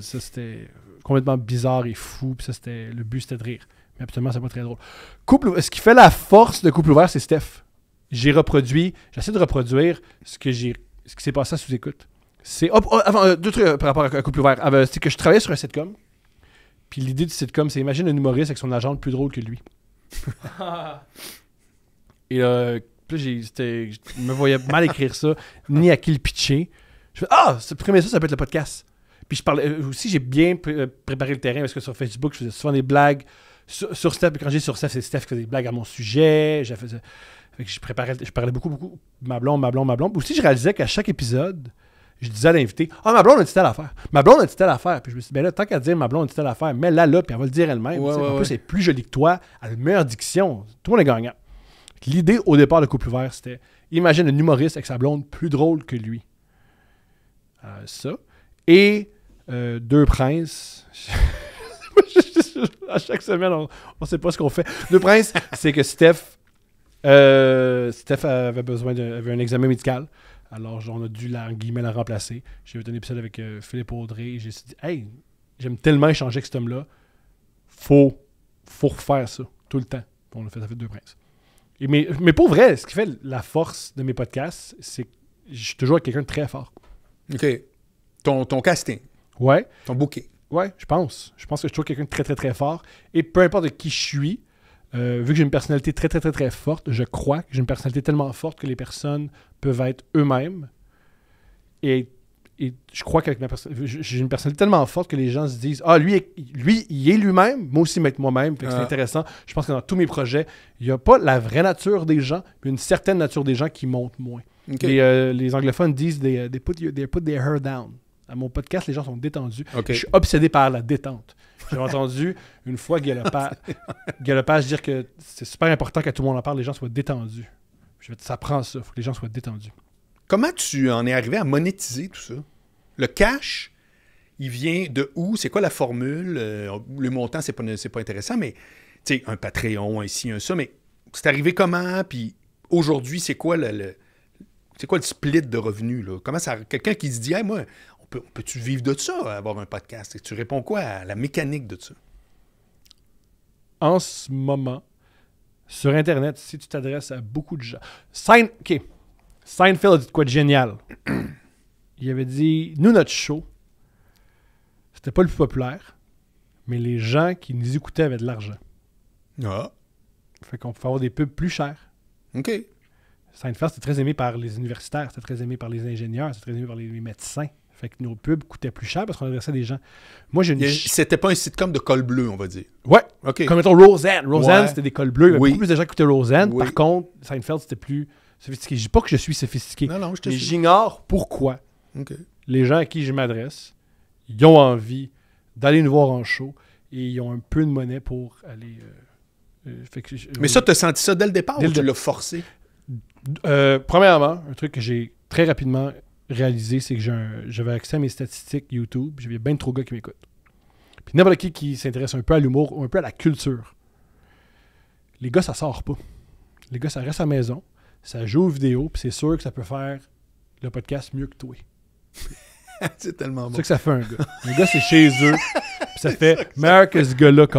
ça c'était complètement bizarre et fou, puis ça c'était le but c'était de rire. Mais absolument, c'est pas très drôle. Couple, ce qui fait la force de Couple ouvert, c'est Steph. J'ai reproduit, j'essaie de reproduire ce que j'ai, ce qui s'est passé sous-écoute. C'est oh, oh, avant euh, deux trucs euh, par rapport à Couple ouvert. Euh, c'est que je travaillais sur un sitcom. Puis l'idée du sitcom, c'est imagine un humoriste avec son agent plus drôle que lui. Et là, je me voyais mal écrire ça, ni à qui le pitcher. Je fais ah, ce premier ça, ça peut être le podcast. Puis je parlais aussi, j'ai bien préparé le terrain parce que sur Facebook, je faisais souvent des blagues sur, quand j'ai sur Steph, c'est Steph qui faisait des blagues à mon sujet. Je, faisais, je, parlais beaucoup, beaucoup. Ma blonde, ma blonde, ma blonde. Aussi, je réalisais qu'à chaque épisode, je disais à l'invité Ah, ma blonde a dit telle affaire. Ma blonde a dit telle affaire. Puis je me suis dit Ben là, tant qu'à dire ma blonde a dit telle affaire, mets-la là, puis elle va le dire elle-même. en plus, elle est plus jolie que toi, elle a une meilleure diction. Tout le monde est gagnant. L'idée au départ de Couple vert c'était Imagine un humoriste avec sa blonde plus drôle que lui. Euh, ça. Et euh, Deux Princes. à chaque semaine, on ne sait pas ce qu'on fait. Deux Prince, c'est que Steph, euh, Steph avait besoin un examen médical. Alors, on a dû la, remplacer. J'ai eu un épisode avec euh, Philippe Audrey. J'ai dit, hey, j'aime tellement échanger avec cet homme-là. Faut, faut refaire ça tout le temps. On a fait, ça fait deux princes. mais, mais pour vrai, ce qui fait la force de mes podcasts, c'est que je suis toujours avec quelqu'un de très fort. OK. Ton, ton casting. Ouais. Ton bouquet. Ouais, je pense. Je pense que je trouve quelqu'un de très, très, très fort. Et peu importe de qui je suis, euh, vu que j'ai une personnalité très, très, très, très forte, je crois que j'ai une personnalité tellement forte que les personnes peuvent être eux-mêmes. Et, je crois que j'ai une personnalité tellement forte que les gens se disent Ah, lui, lui il est lui-même, moi aussi, mettre moi-même. C'est ah. intéressant. Je pense que dans tous mes projets, il n'y a pas la vraie nature des gens, mais une certaine nature des gens qui monte moins. Euh, les, anglophones disent they, euh, put, they put their hair down. À mon podcast, les gens sont détendus. Je suis obsédé par la détente. J'ai entendu une fois Galopage dire que c'est super important que tout le monde en parle, les gens soient détendus. ça prend ça, il faut que les gens soient détendus. Comment tu en es arrivé à monétiser tout ça? Le cash, il vient de où? C'est quoi la formule? Euh, le montant, c'est pas, pas intéressant, mais tu sais, un Patreon, un ci, un ça, mais c'est arrivé comment? Puis aujourd'hui, c'est quoi le, c'est quoi le split de revenus? Comment ça. Quelqu'un qui se dit, hey, moi, peux, tu vivre de ça, avoir un podcast? Et tu réponds quoi à la mécanique de ça? En ce moment, sur Internet, si tu t'adresses à beaucoup de gens. OK. Seinfeld a dit quoi de génial. Il avait dit Nous, notre show, c'était pas le plus populaire, mais les gens qui nous écoutaient avaient de l'argent. Ah. Fait qu'on pouvait avoir des pubs plus chers. OK. Seinfeld, c'était très aimé par les universitaires, c'était très aimé par les ingénieurs, c'était très aimé par les médecins. Fait que nos pubs coûtaient plus cher parce qu'on adressait des gens. Moi, j'ai une. C'était pas un sitcom de col bleu, on va dire. Ouais. OK. Comme mettons Roseanne. Roseanne, c'était des cols bleus. Il y avait beaucoup plus de gens qui écoutaient Roseanne. Par contre, Seinfeld, c'était plus sophistiqué. Je dis pas que je suis sophistiqué. Non, non, je te Mais j'ignore pourquoi les gens à qui je m'adresse, ils ont envie d'aller nous voir en show et ils ont un peu de monnaie pour aller. Euh, euh, euh, Mais ça, tu as senti ça dès le départ ou tu l'as forcé? premièrement, un truc que j'ai très rapidement réalisé, c'est que j'avais accès à mes statistiques YouTube. J'avais bien trop de gars qui m'écoutent. Puis n'importe qui qui s'intéresse un peu à l'humour ou un peu à la culture, les gars, ça sort pas. Les gars, ça reste à la maison, ça joue aux vidéos, puis c'est sûr que ça peut faire le podcast mieux que toi. c'est tellement bon. C'est que ça fait un gars. Les gars, c'est chez eux, puis ça fait meilleur que ce gars-là,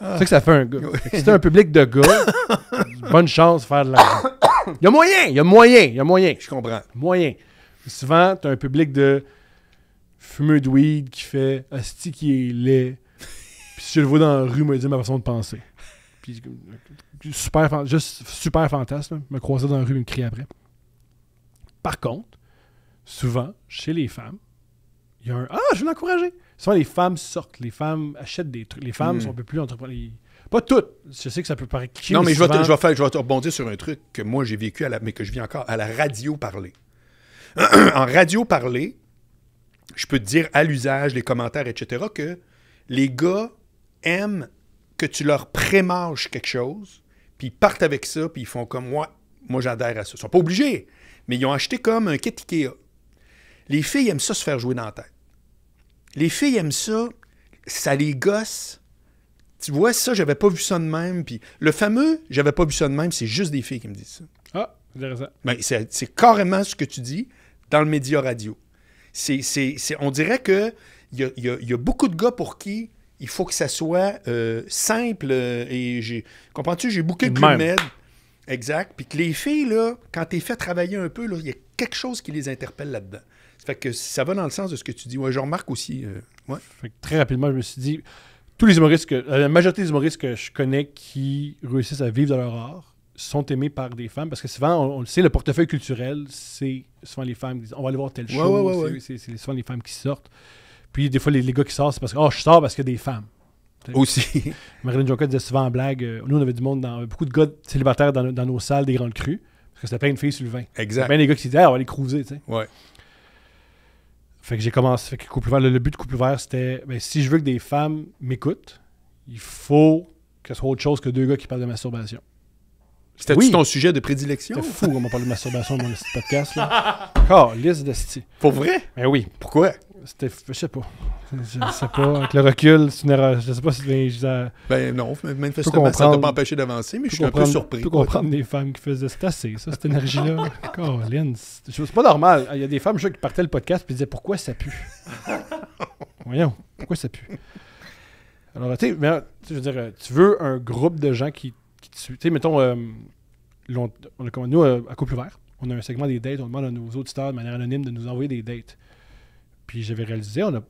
ah. C'est que ça fait un gars. C'est un public de gars. bonne chance de faire de la. Il y a moyen, il y a moyen, il y a moyen, je comprends. Moyen. Souvent, souvent, t'as un public de fumeux de weed qui fait Asti qui est laid. Puis si je le vois dans la rue, me dit ma façon de penser. Puis euh, super, juste super fantasme, me croiser dans la rue, me crie après. Par contre, souvent, chez les femmes, il y a un Ah, je vais l'encourager. Souvent, les femmes sortent, les femmes achètent des trucs, les femmes hmm. sont un peu plus entrepreneurs pas toutes. Je sais que ça peut paraître cliché. Non, mais je vais, te, rebondir sur un truc que moi j'ai vécu, à la, mais que je vis encore, à la radio parler. en radio parler, je peux te dire à l'usage, les commentaires, etc., que les gars aiment que tu leur prémanges quelque chose, puis ils partent avec ça, puis ils font comme moi, moi j'adhère à ça. Ils sont pas obligés, mais ils ont acheté comme un kit Ikea. Les filles aiment ça se faire jouer dans la tête. Les filles aiment ça, ça les gosse tu vois, ça, j'avais pas vu ça de même. Puis le fameux, j'avais pas vu ça de même, c'est juste des filles qui me disent ça. Ah, intéressant. Ben, c'est carrément ce que tu dis dans le média radio. on dirait que il y, a, beaucoup de gars pour qui il faut que ça soit euh, simple. Euh, et j'ai, comprends-tu, j'ai beaucoup de Med. Exact. Puis que les filles, là, quand t'es fait travailler un peu, il y a quelque chose qui les interpelle là-dedans. Fait que ça va dans le sens de ce que tu dis. je remarque aussi. Euh, fait que très rapidement, je me suis dit, tous les humoristes, euh, la majorité des humoristes que je connais qui réussissent à vivre de leur art sont aimés par des femmes parce que souvent, on, le sait, le portefeuille culturel, c'est souvent les femmes qui disent on va aller voir tel show, c'est souvent les femmes qui sortent. Puis des fois, les, gars qui sortent, c'est parce que oh, je sors parce que des femmes. Aussi. Marilyn Jonka disait souvent en blague euh, nous, on avait du monde, dans, beaucoup de gars célibataires dans, nos salles des Grandes Crues parce que c'était plein de filles sur le vin. Exact. Bien les gars qui disaient ah, on va aller cruiser. tu Ouais. Fait que j'ai commencé. Fait que couple ouvert, le, but de couple ouvert, c'était ben, si je veux que des femmes m'écoutent, il faut que ce soit autre chose que deux gars qui parlent de masturbation. C'était-tu ton sujet de prédilection? C'était fou, on m'a parlé de masturbation dans le podcast. Là. oh, liste de Pour vrai? Ben oui. Pourquoi? C'était, je sais pas. Je sais pas. Avec le recul, c'est une erreur. Je sais pas si viens Ben non, manifestement, ça t'a pas empêché d'avancer, mais je suis un peu surpris. tu comprendre des femmes qui faisaient c'est ça, cette énergie-là. c'est pas normal. Il y a des femmes, qui partaient le podcast et disaient pourquoi ça pue. Voyons, pourquoi ça pue. Alors, tu sais, je veux dire, tu veux un groupe de gens qui, Tu sais, mettons, euh, on, nous, euh, à Couple Ouvert, on a un segment des dates, on demande à nos auditeurs de manière anonyme de nous envoyer des dates. Puis j'avais réalisé, on a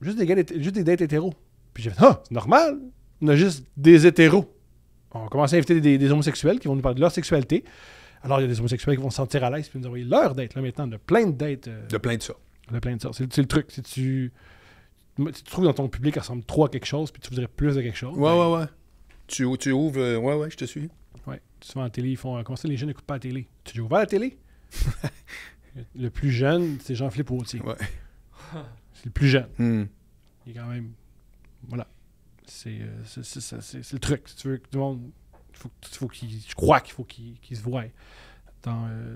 juste des, gars, juste des dates hétéros. Puis j'ai fait, ah, c'est normal, on a juste des hétéros. On commence à inviter des, homosexuels qui vont nous parler de leur sexualité. Alors, il y a des homosexuels qui vont se sentir à l'aise puis nous envoyer leur date. Là, maintenant, on a plein de dates. Euh, de plein de ça. De plein de ça. C'est le truc. Si tu, tu trouves dans ton public, qu'il ressemble trop à quelque chose puis tu voudrais plus de quelque chose. Ouais, ben ouais, ouais. Tu, tu ouvres. Euh, ouais, ouais, je te suis. Ouais. Souvent, en télé, ils font. Euh, comment ça, les jeunes n'écoutent pas la télé Tu dis à la télé Le plus jeune, c'est Jean-Philippe Autier. Ouais. c'est le plus jeune. Hmm. Il est quand même. Voilà. C'est euh, le truc. tu veux que tout le monde. Faut, je crois qu'il faut qu'il se voie euh,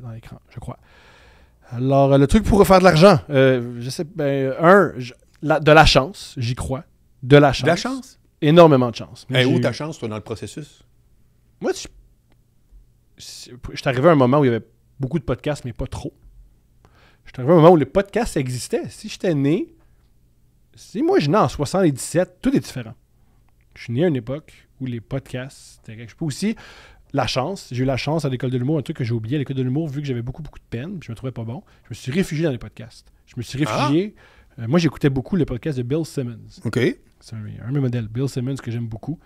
dans, l'écran, je crois. Alors, euh, le truc pour faire de l'argent, euh, je sais, ben, un, de la chance, j'y crois. De la chance. De la chance? Énormément de chance. Mais où ta chance, toi, dans le processus? Moi, je, arrivé à un moment où il y avait beaucoup de podcasts, mais pas trop. Je suis arrivé à moment où les podcasts existaient. Si j'étais né, si moi je né en 77, tout est différent. Je suis né à une époque où les podcasts, c'était Je peux aussi la chance. J'ai eu la chance à l'école de l'humour, un truc que j'ai oublié à l'école de l'humour, vu que j'avais beaucoup, beaucoup de peine, je me trouvais pas bon. Je me suis réfugié dans les podcasts. Je me suis ah! réfugié. Euh, moi, j'écoutais beaucoup le podcast de Bill Simmons. OK. C'est un, un, de mes modèles, Bill Simmons, que j'aime beaucoup.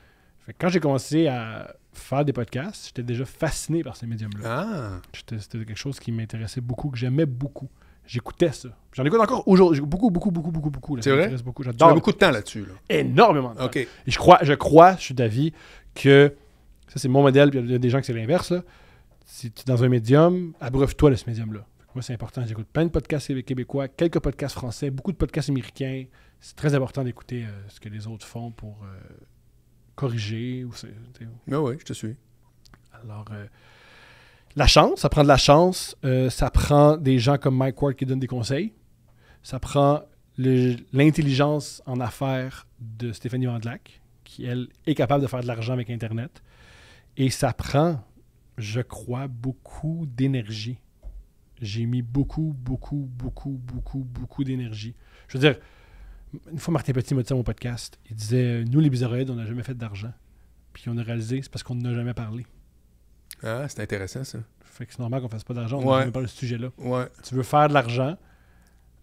quand j'ai commencé à faire des podcasts, j'étais déjà fasciné par ces médiums-là. Ah. C'était quelque chose qui m'intéressait beaucoup, que j'aimais beaucoup. J'écoutais ça. J'en écoute encore aujourd'hui. Beaucoup, beaucoup, beaucoup, beaucoup, beaucoup. C'est vrai? Beaucoup. J'adore. beaucoup de temps là-dessus. Énormément de temps. je crois, je crois, je suis d'avis que ça, c'est mon modèle. il y a des gens qui c'est l'inverse. Si tu es dans un médium, abreuve-toi de ce médium-là. Moi, c'est important. J'écoute plein de podcasts québécois, quelques podcasts français, beaucoup de podcasts américains. C'est très important d'écouter euh, ce que les autres font pour euh, corriger. Ou oui, ah oui, je te suis. Alors, euh, la chance, ça prend de la chance. Euh, ça prend des gens comme Mike Ward qui donnent des conseils. Ça prend l'intelligence en affaires de Stéphanie Vandelac, qui, elle, est capable de faire de l'argent avec Internet. Et ça prend, je crois, beaucoup d'énergie. J'ai mis beaucoup, beaucoup, beaucoup, beaucoup, beaucoup d'énergie. Je veux dire, une fois Martin Petit m'a dit ça mon podcast, il disait Nous, les bizarroïdes, on n'a jamais fait d'argent. Puis on a réalisé, c'est parce qu'on n'a jamais parlé. Ah, c'est intéressant ça. Fait que c'est normal qu'on fasse pas d'argent, on pas le sujet là. Tu veux faire de l'argent,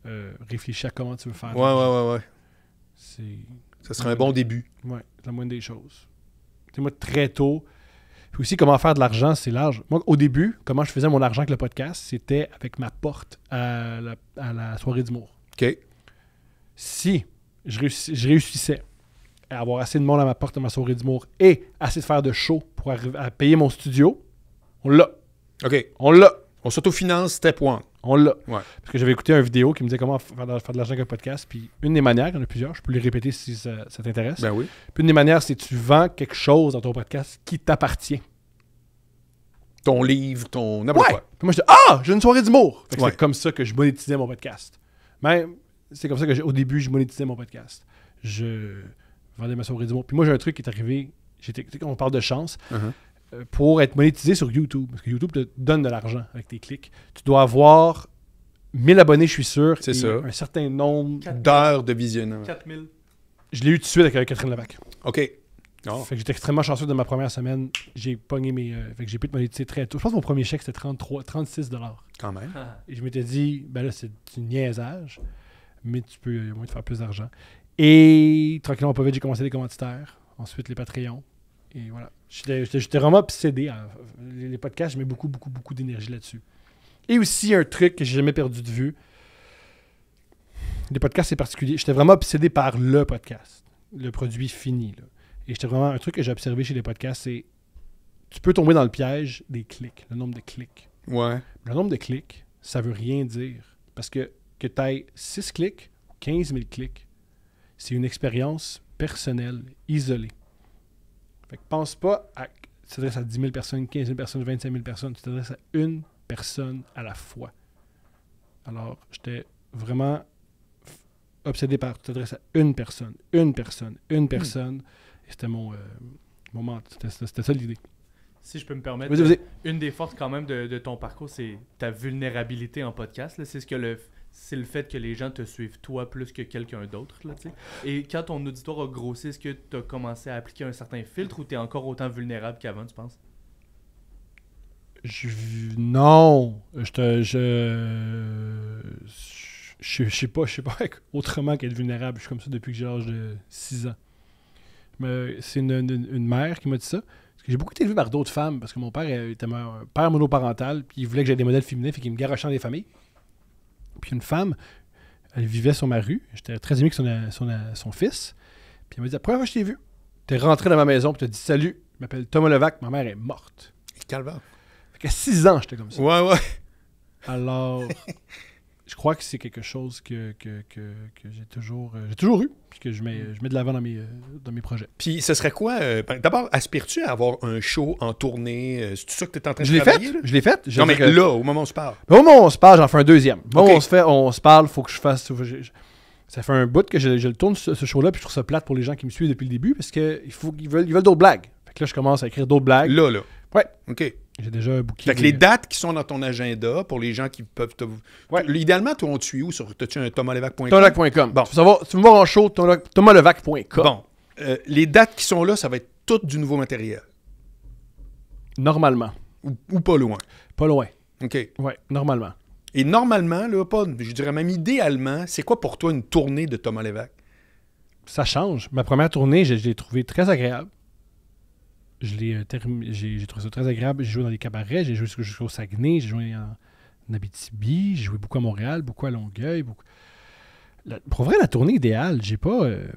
euh, réfléchis à comment tu veux faire. De ouais, ouais, ouais, ouais. C'est. Ça serait un bon début. Ouais, la moindre des choses. Tu moi, très tôt. aussi, comment faire de l'argent, c'est large. Moi, au début, comment je faisais mon argent avec le podcast, c'était avec ma porte à la, soirée d'humour. OK. Si je, je réussissais avoir assez de monde à ma porte à ma soirée d'humour et assez de faire de show pour arriver à payer mon studio, on l'a. OK. On l'a. On s'autofinance step one. On l'a. Parce que j'avais écouté une vidéo qui me disait comment faire de, l'argent avec un podcast. Puis une des manières, il y en a plusieurs, je peux les répéter si ça, t'intéresse. Ben oui. Puis une des manières, c'est tu vends quelque chose dans ton podcast qui t'appartient ton livre, ton moi, je dis Ah, j'ai une soirée d'humour. C'est comme ça que je monétisais mon podcast. Même, c'est comme ça que au début, je monétisais mon podcast. Je, du Puis moi, j'ai un truc qui est arrivé. J'étais, on parle de chance. Uh-huh. Euh, pour être monétisé sur YouTube, parce que YouTube te donne de l'argent avec tes clics, tu dois avoir 1000 abonnés, je suis sûr. C'est ça. Un certain nombre d'heures de visionnement. 4000. Je l'ai eu tout de suite avec Catherine Lavac. OK. Oh. j'étais extrêmement chanceux de ma première semaine. J'ai pogné mes. Euh, que j'ai pu te monétiser très tôt. Je pense que mon premier chèque, c'était 33, 36 Quand même. Ah. Et je m'étais dit, ben là, c'est du niaisage, mais tu peux au moins te faire plus d'argent. Et tranquillement, pas vite, j'ai commencé les commentaires Ensuite, les Patreons. Et voilà. J'étais vraiment obsédé. les, podcasts, je mets beaucoup, beaucoup, beaucoup d'énergie là-dessus. Et aussi, un truc que j'ai jamais perdu de vue. Les podcasts, c'est particulier. J'étais vraiment obsédé par le podcast, le produit fini. Là. Et j'étais vraiment. Un truc que j'ai observé chez les podcasts, c'est. Tu peux tomber dans le piège des clics, le nombre de clics. Ouais. Le nombre de clics, ça veut rien dire. Parce que que tu as 6 clics, 15 000 clics, c'est une expérience personnelle, isolée. Fait pense pas à. Tu t'adresses à 10 000 personnes, 15 000 personnes, 25 000 personnes. Tu t'adresses à une personne à la fois. Alors, j'étais vraiment obsédé par. Tu t'adresses à une personne, une personne, une hmm. personne. Et c'était mon. Euh, moment. C'était ça l'idée si je peux me permettre, une des forces quand même de, de ton parcours, c'est ta vulnérabilité en podcast. C'est ce que le, c'est le fait que les gens te suivent toi plus que quelqu'un d'autre. Et quand ton auditoire a grossi, est-ce que tu as commencé à appliquer un certain filtre ou tu es encore autant vulnérable qu'avant, tu penses? Je... Non. Je te. Je... Je, sais pas, je sais pas autrement qu'être vulnérable. Je suis comme ça depuis que j'ai l'âge de 6 ans. Mais c'est une, mère qui m'a dit ça. Parce que j'ai beaucoup été élevé par d'autres femmes, parce que mon père était un père monoparental, puis il voulait que j'aie des modèles féminins, fait qu'il me garochait des familles. Puis une femme, elle vivait sur ma rue. J'étais très aimé avec son, son, son fils. Puis elle m'a dit La première fois que je t'ai vu, t'es rentré dans ma maison, puis t'as dit Salut, je m'appelle Thomas Levac, ma mère est morte. Calvaire. Fait qu'à 6 ans, j'étais comme ça. Ouais, ouais. Alors, je crois que c'est quelque chose que, j'ai toujours, euh, toujours eu, puis que je mets, mm. je mets de l'avant dans mes, euh, mes projets. Puis ce serait quoi euh, D'abord, aspires-tu à avoir un show en tournée C'est ça que tu es en train je de faire? Je l'ai fait. Je l'ai fait. Non, mais là, au moment où on se parle. Au moment où on se parle, j'en fais un deuxième. Bon, on se fait, on se parle, faut que je fasse. Ça fait un bout que je, le tourne ce, show-là, puis je trouve ça plate pour les gens qui me suivent depuis le début parce qu'ils ils veulent, ils veulent d'autres blagues. là, je commence à écrire d'autres blagues. Là, là. Ouais. OK. J'ai déjà bouquin. Fait que les dates qui sont dans ton agenda pour les gens qui peuvent te. Ouais. Idéalement, toi, on tue où sur as-tu un tomalevac.com Tomalevac.com. Bon. Tu, savoir, tu me voir en show, tomalevac.com. Bon. Euh, les dates qui sont là, ça va être tout du nouveau matériel. Normalement. Ou, pas loin. Pas loin. OK. Ouais, normalement. Et normalement, là, je dirais même idéalement, c'est quoi pour toi une tournée de Thomas Ça change. Ma première tournée, je l'ai trouvée très agréable. Euh, j'ai trouvé ça très agréable. J'ai joué dans les cabarets, j'ai joué jusqu'au Saguenay, j'ai joué en, Abitibi, j'ai joué beaucoup à Montréal, beaucoup à Longueuil. pour vrai, la tournée idéale, j'ai pas, euh,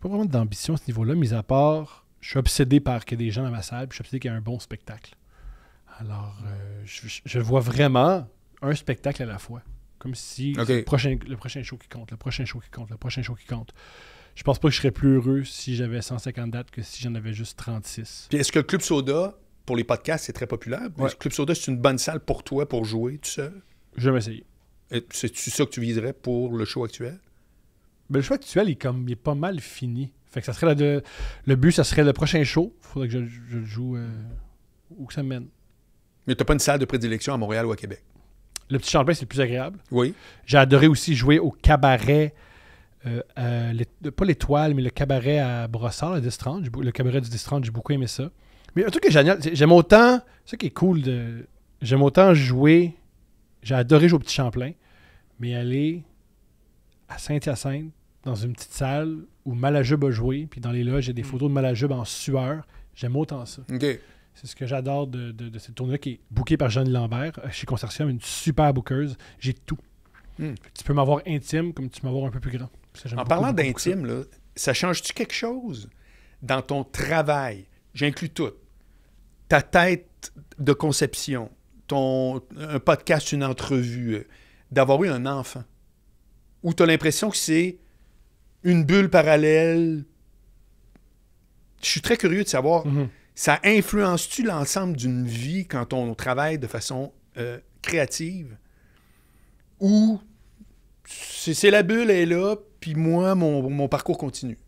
pas vraiment d'ambition à ce niveau-là, mis à part, je suis obsédé par qu'il y ait des gens dans ma salle, puis je suis obsédé qu'il y ait un bon spectacle. Alors, euh, je, vois vraiment un spectacle à la fois. Comme si prochain, le prochain show qui compte, le prochain show qui compte, le prochain show qui compte je pense pas que je serais plus heureux si j'avais 150 dates que si j'en avais juste 36. Puis est-ce que le Club Soda, pour les podcasts, c'est très populaire? Le Club Soda, c'est une bonne salle pour toi, pour jouer tout seul? Je vais m'essayer. C'est-tu ça que tu viserais pour le show actuel? Ben, le show actuel, il est, comme, il est pas mal fini. Fait que ça serait le, le but, ça serait le prochain show. Il Faudrait que je, le joue euh, où que ça mène. Mais t'as pas une salle de prédilection à Montréal ou à Québec? Le petit Champlain, c'est le plus agréable. Oui. J'ai adoré aussi jouer au cabaret euh, les, pas l'étoile, mais le cabaret à Brossard, le Distrange. Le cabaret du Distrange, j'ai beaucoup aimé ça. Mais un truc que génial, j'aime autant, ça qui est cool, de, j'aime autant jouer, j'ai adoré jouer au Petit Champlain, mais aller à Saint-Hyacinthe, dans une petite salle où Malajub a joué, puis dans les loges, j'ai des mm. photos de Malajub en sueur, j'aime autant ça. C'est ce que j'adore de, cette tournée-là qui est bookée par Jeanne Lambert euh, chez Consortium, une super bookeuse. J'ai tout. Mm. Tu peux m'avoir intime comme tu peux m'avoir un peu plus grand en parlant d'intime, ça, ça change-tu quelque chose dans ton travail? J'inclus tout. Ta tête de conception, ton, un podcast, une entrevue, euh, d'avoir eu un enfant. Où tu as l'impression que c'est une bulle parallèle. Je suis très curieux de savoir, mhm. ça influence-tu l'ensemble d'une vie quand on travaille de façon euh, créative? Ou c'est la bulle, elle est là, puis moi, mon, parcours continue.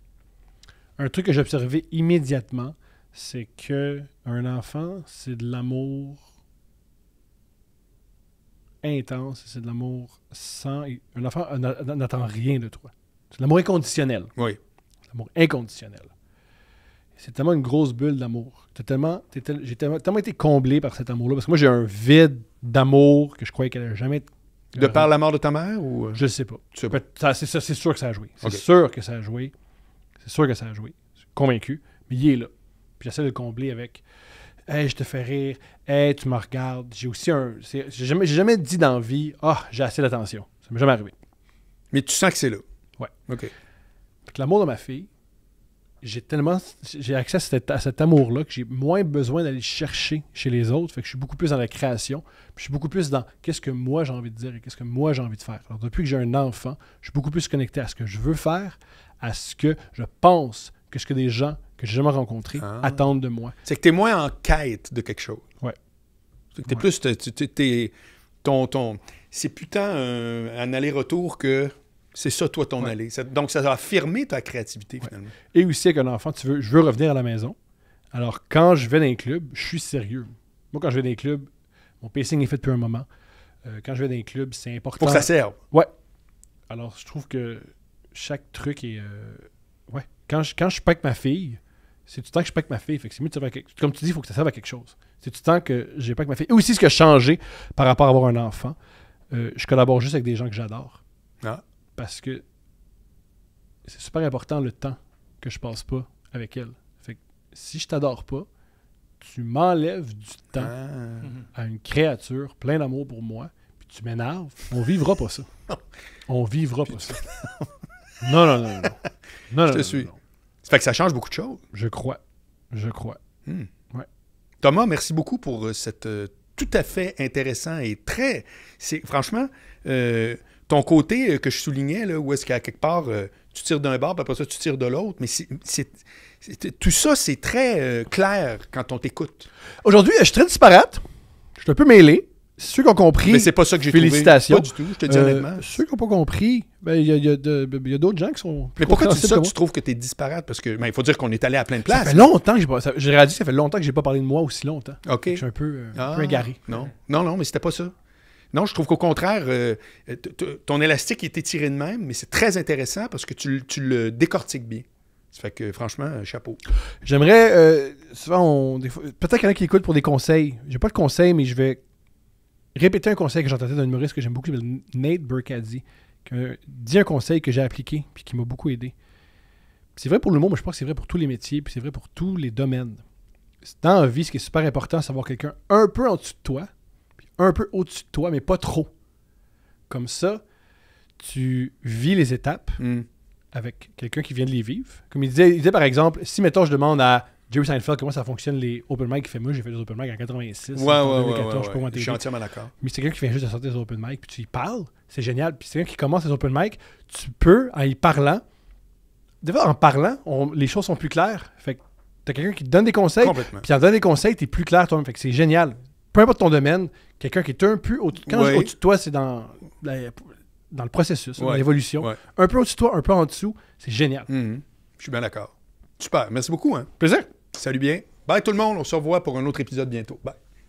Un truc que j'ai observé immédiatement, c'est que un enfant, c'est de l'amour intense, c'est de l'amour sans. Un enfant euh, n'attend rien de toi. C'est l'amour inconditionnel. Oui. L'amour inconditionnel. C'est tellement une grosse bulle d'amour. Tellement, j'ai tellement, tellement, été comblé par cet amour-là. Parce que moi, j'ai un vide d'amour que je croyais qu'elle n'allait jamais être de euh, par la mort de ta mère ou. Euh? Je sais pas. sais pas. C'est, sûr que ça a joué. C'est sûr que ça a joué. C'est sûr que ça a joué. Je suis convaincu. Mais il est là. Puis j'essaie de le combler avec. Hey, je te fais rire. Hey, tu me regardes. J'ai aussi un. J'ai jamais, dit d'envie vie, ah, oh, j'ai assez d'attention. Ça m'est jamais arrivé. Mais tu sens que c'est là. Ouais. OK. L'amour de ma fille, j'ai tellement j'ai accès à cet, amour-là que j'ai moins besoin d'aller chercher chez les autres. Fait que je suis beaucoup plus dans la création. je suis beaucoup plus dans qu'est-ce que moi j'ai envie de dire et qu'est-ce que moi j'ai envie de faire. depuis que j'ai un enfant, je suis beaucoup plus connecté à ce que je veux faire, à ce que je pense que ce que des gens que j'ai jamais rencontrés ah. attendent de moi. C'est que tu es moins en quête de quelque chose. Ouais. C'est plus. ton, ton... C'est plus tant un aller-retour que c'est ça, toi, ton aller allée. donc, ça a affirmé ta créativité, finalement. Et aussi, avec un enfant, tu veux, je veux revenir à la maison. Alors, quand je vais dans un club, je suis sérieux. Moi, quand je vais dans un club, mon pacing est fait depuis un moment. Euh, quand je vais dans un club, c'est important. Pour que ça serve. Ouais. Alors, je trouve que chaque truc est. Euh, ouais. Quand je, quand je suis pas avec ma fille, c'est le temps que je suis pas avec ma fille. c'est Comme tu dis, il faut que ça serve à quelque chose. C'est du temps que j'ai pas avec ma fille. Et aussi, ce qui a changé par rapport à avoir un enfant, euh, je collabore juste avec des gens que j'adore. Ah parce que c'est super important le temps que je passe pas avec elle. Fait que si je t'adore pas, tu m'enlèves du temps ah. à une créature plein d'amour pour moi, puis tu m'énerves. On vivra pas ça. On vivra pas ça. non, non, non, non. non je suis. Ça fait que ça change beaucoup de choses. Je crois. Je crois. Hmm. Thomas, merci beaucoup pour euh, cette euh, tout à fait intéressant et très. franchement. Euh, ton côté euh, que je soulignais, là, où est-ce qu'à quelque part, euh, tu tires d'un bord, puis après ça, tu tires de l'autre, mais c'est, tout ça, c'est très euh, clair quand on t'écoute. Aujourd'hui, je suis très disparate. Je suis un peu mêlé. Ceux qui ont compris. Mais c'est pas ça que j'ai Félicitations. Trouvé. Pas du tout, je te dis honnêtement. ceux qui n'ont pas compris, ben, il y, a, d'autres gens qui sont. Mais pourquoi tu dis ça, tu trouves que tu es disparate Parce que, ben, il faut dire qu'on est allé à plein de places. Ça fait longtemps que j'ai pas. réalisé ça fait longtemps que j'ai pas parlé de moi aussi longtemps. OK. Je suis un peu, ah, Non. non, non, mais c'était pas ça. Non, je trouve qu'au contraire, euh, euh, ton élastique est étiré de même, mais c'est très intéressant parce que tu, le décortiques bien. Ça fait que franchement, euh, chapeau. J'aimerais, souvent, peut-être qu'il y en a qui écoutent pour des conseils. J'ai pas de conseils, mais je vais répéter un conseil que j'entendais d'un humoriste que j'aime beaucoup, Nate Burkadi, qui dit un conseil que j'ai appliqué puis qui m'a beaucoup aidé. C'est vrai pour le mot, mais je pense que c'est vrai pour tous les métiers, puis c'est vrai pour tous les domaines. Dans la vie, ce qui est super important, c'est d'avoir quelqu'un un peu en dessous de toi, un peu au-dessus de toi, mais pas trop. Comme ça, tu vis les étapes hmm. avec quelqu'un qui vient de les vivre. Comme il disait, il disait par exemple, si mettons je demande à Jerry Seinfeld comment ça fonctionne les open mic, il fait moi j'ai fait des open mic en 86, en 2014, ouais, ouais, je Je suis entièrement d'accord. Mais c'est quelqu'un qui vient juste de sortir des open mic, puis tu y parles, c'est génial. Puis c'est quelqu'un qui commence les open mic, tu peux, en y parlant, en parlant, les choses sont plus claires. Fait que t'as quelqu'un qui te donne des conseils, puis en donnant des conseils, t'es plus clair toi-même. Fait que c'est génial peu importe ton domaine, quelqu'un qui est un peu au-dessus de toi, c'est dans, dans le processus, dans l'évolution. Un peu au-dessus de toi, un peu en dessous, c'est génial. Mhm. Je suis bien d'accord. Super. Merci beaucoup. Hein. Plaisir. Salut bien. Bye tout le monde. On se revoit pour un autre épisode bientôt. Bye.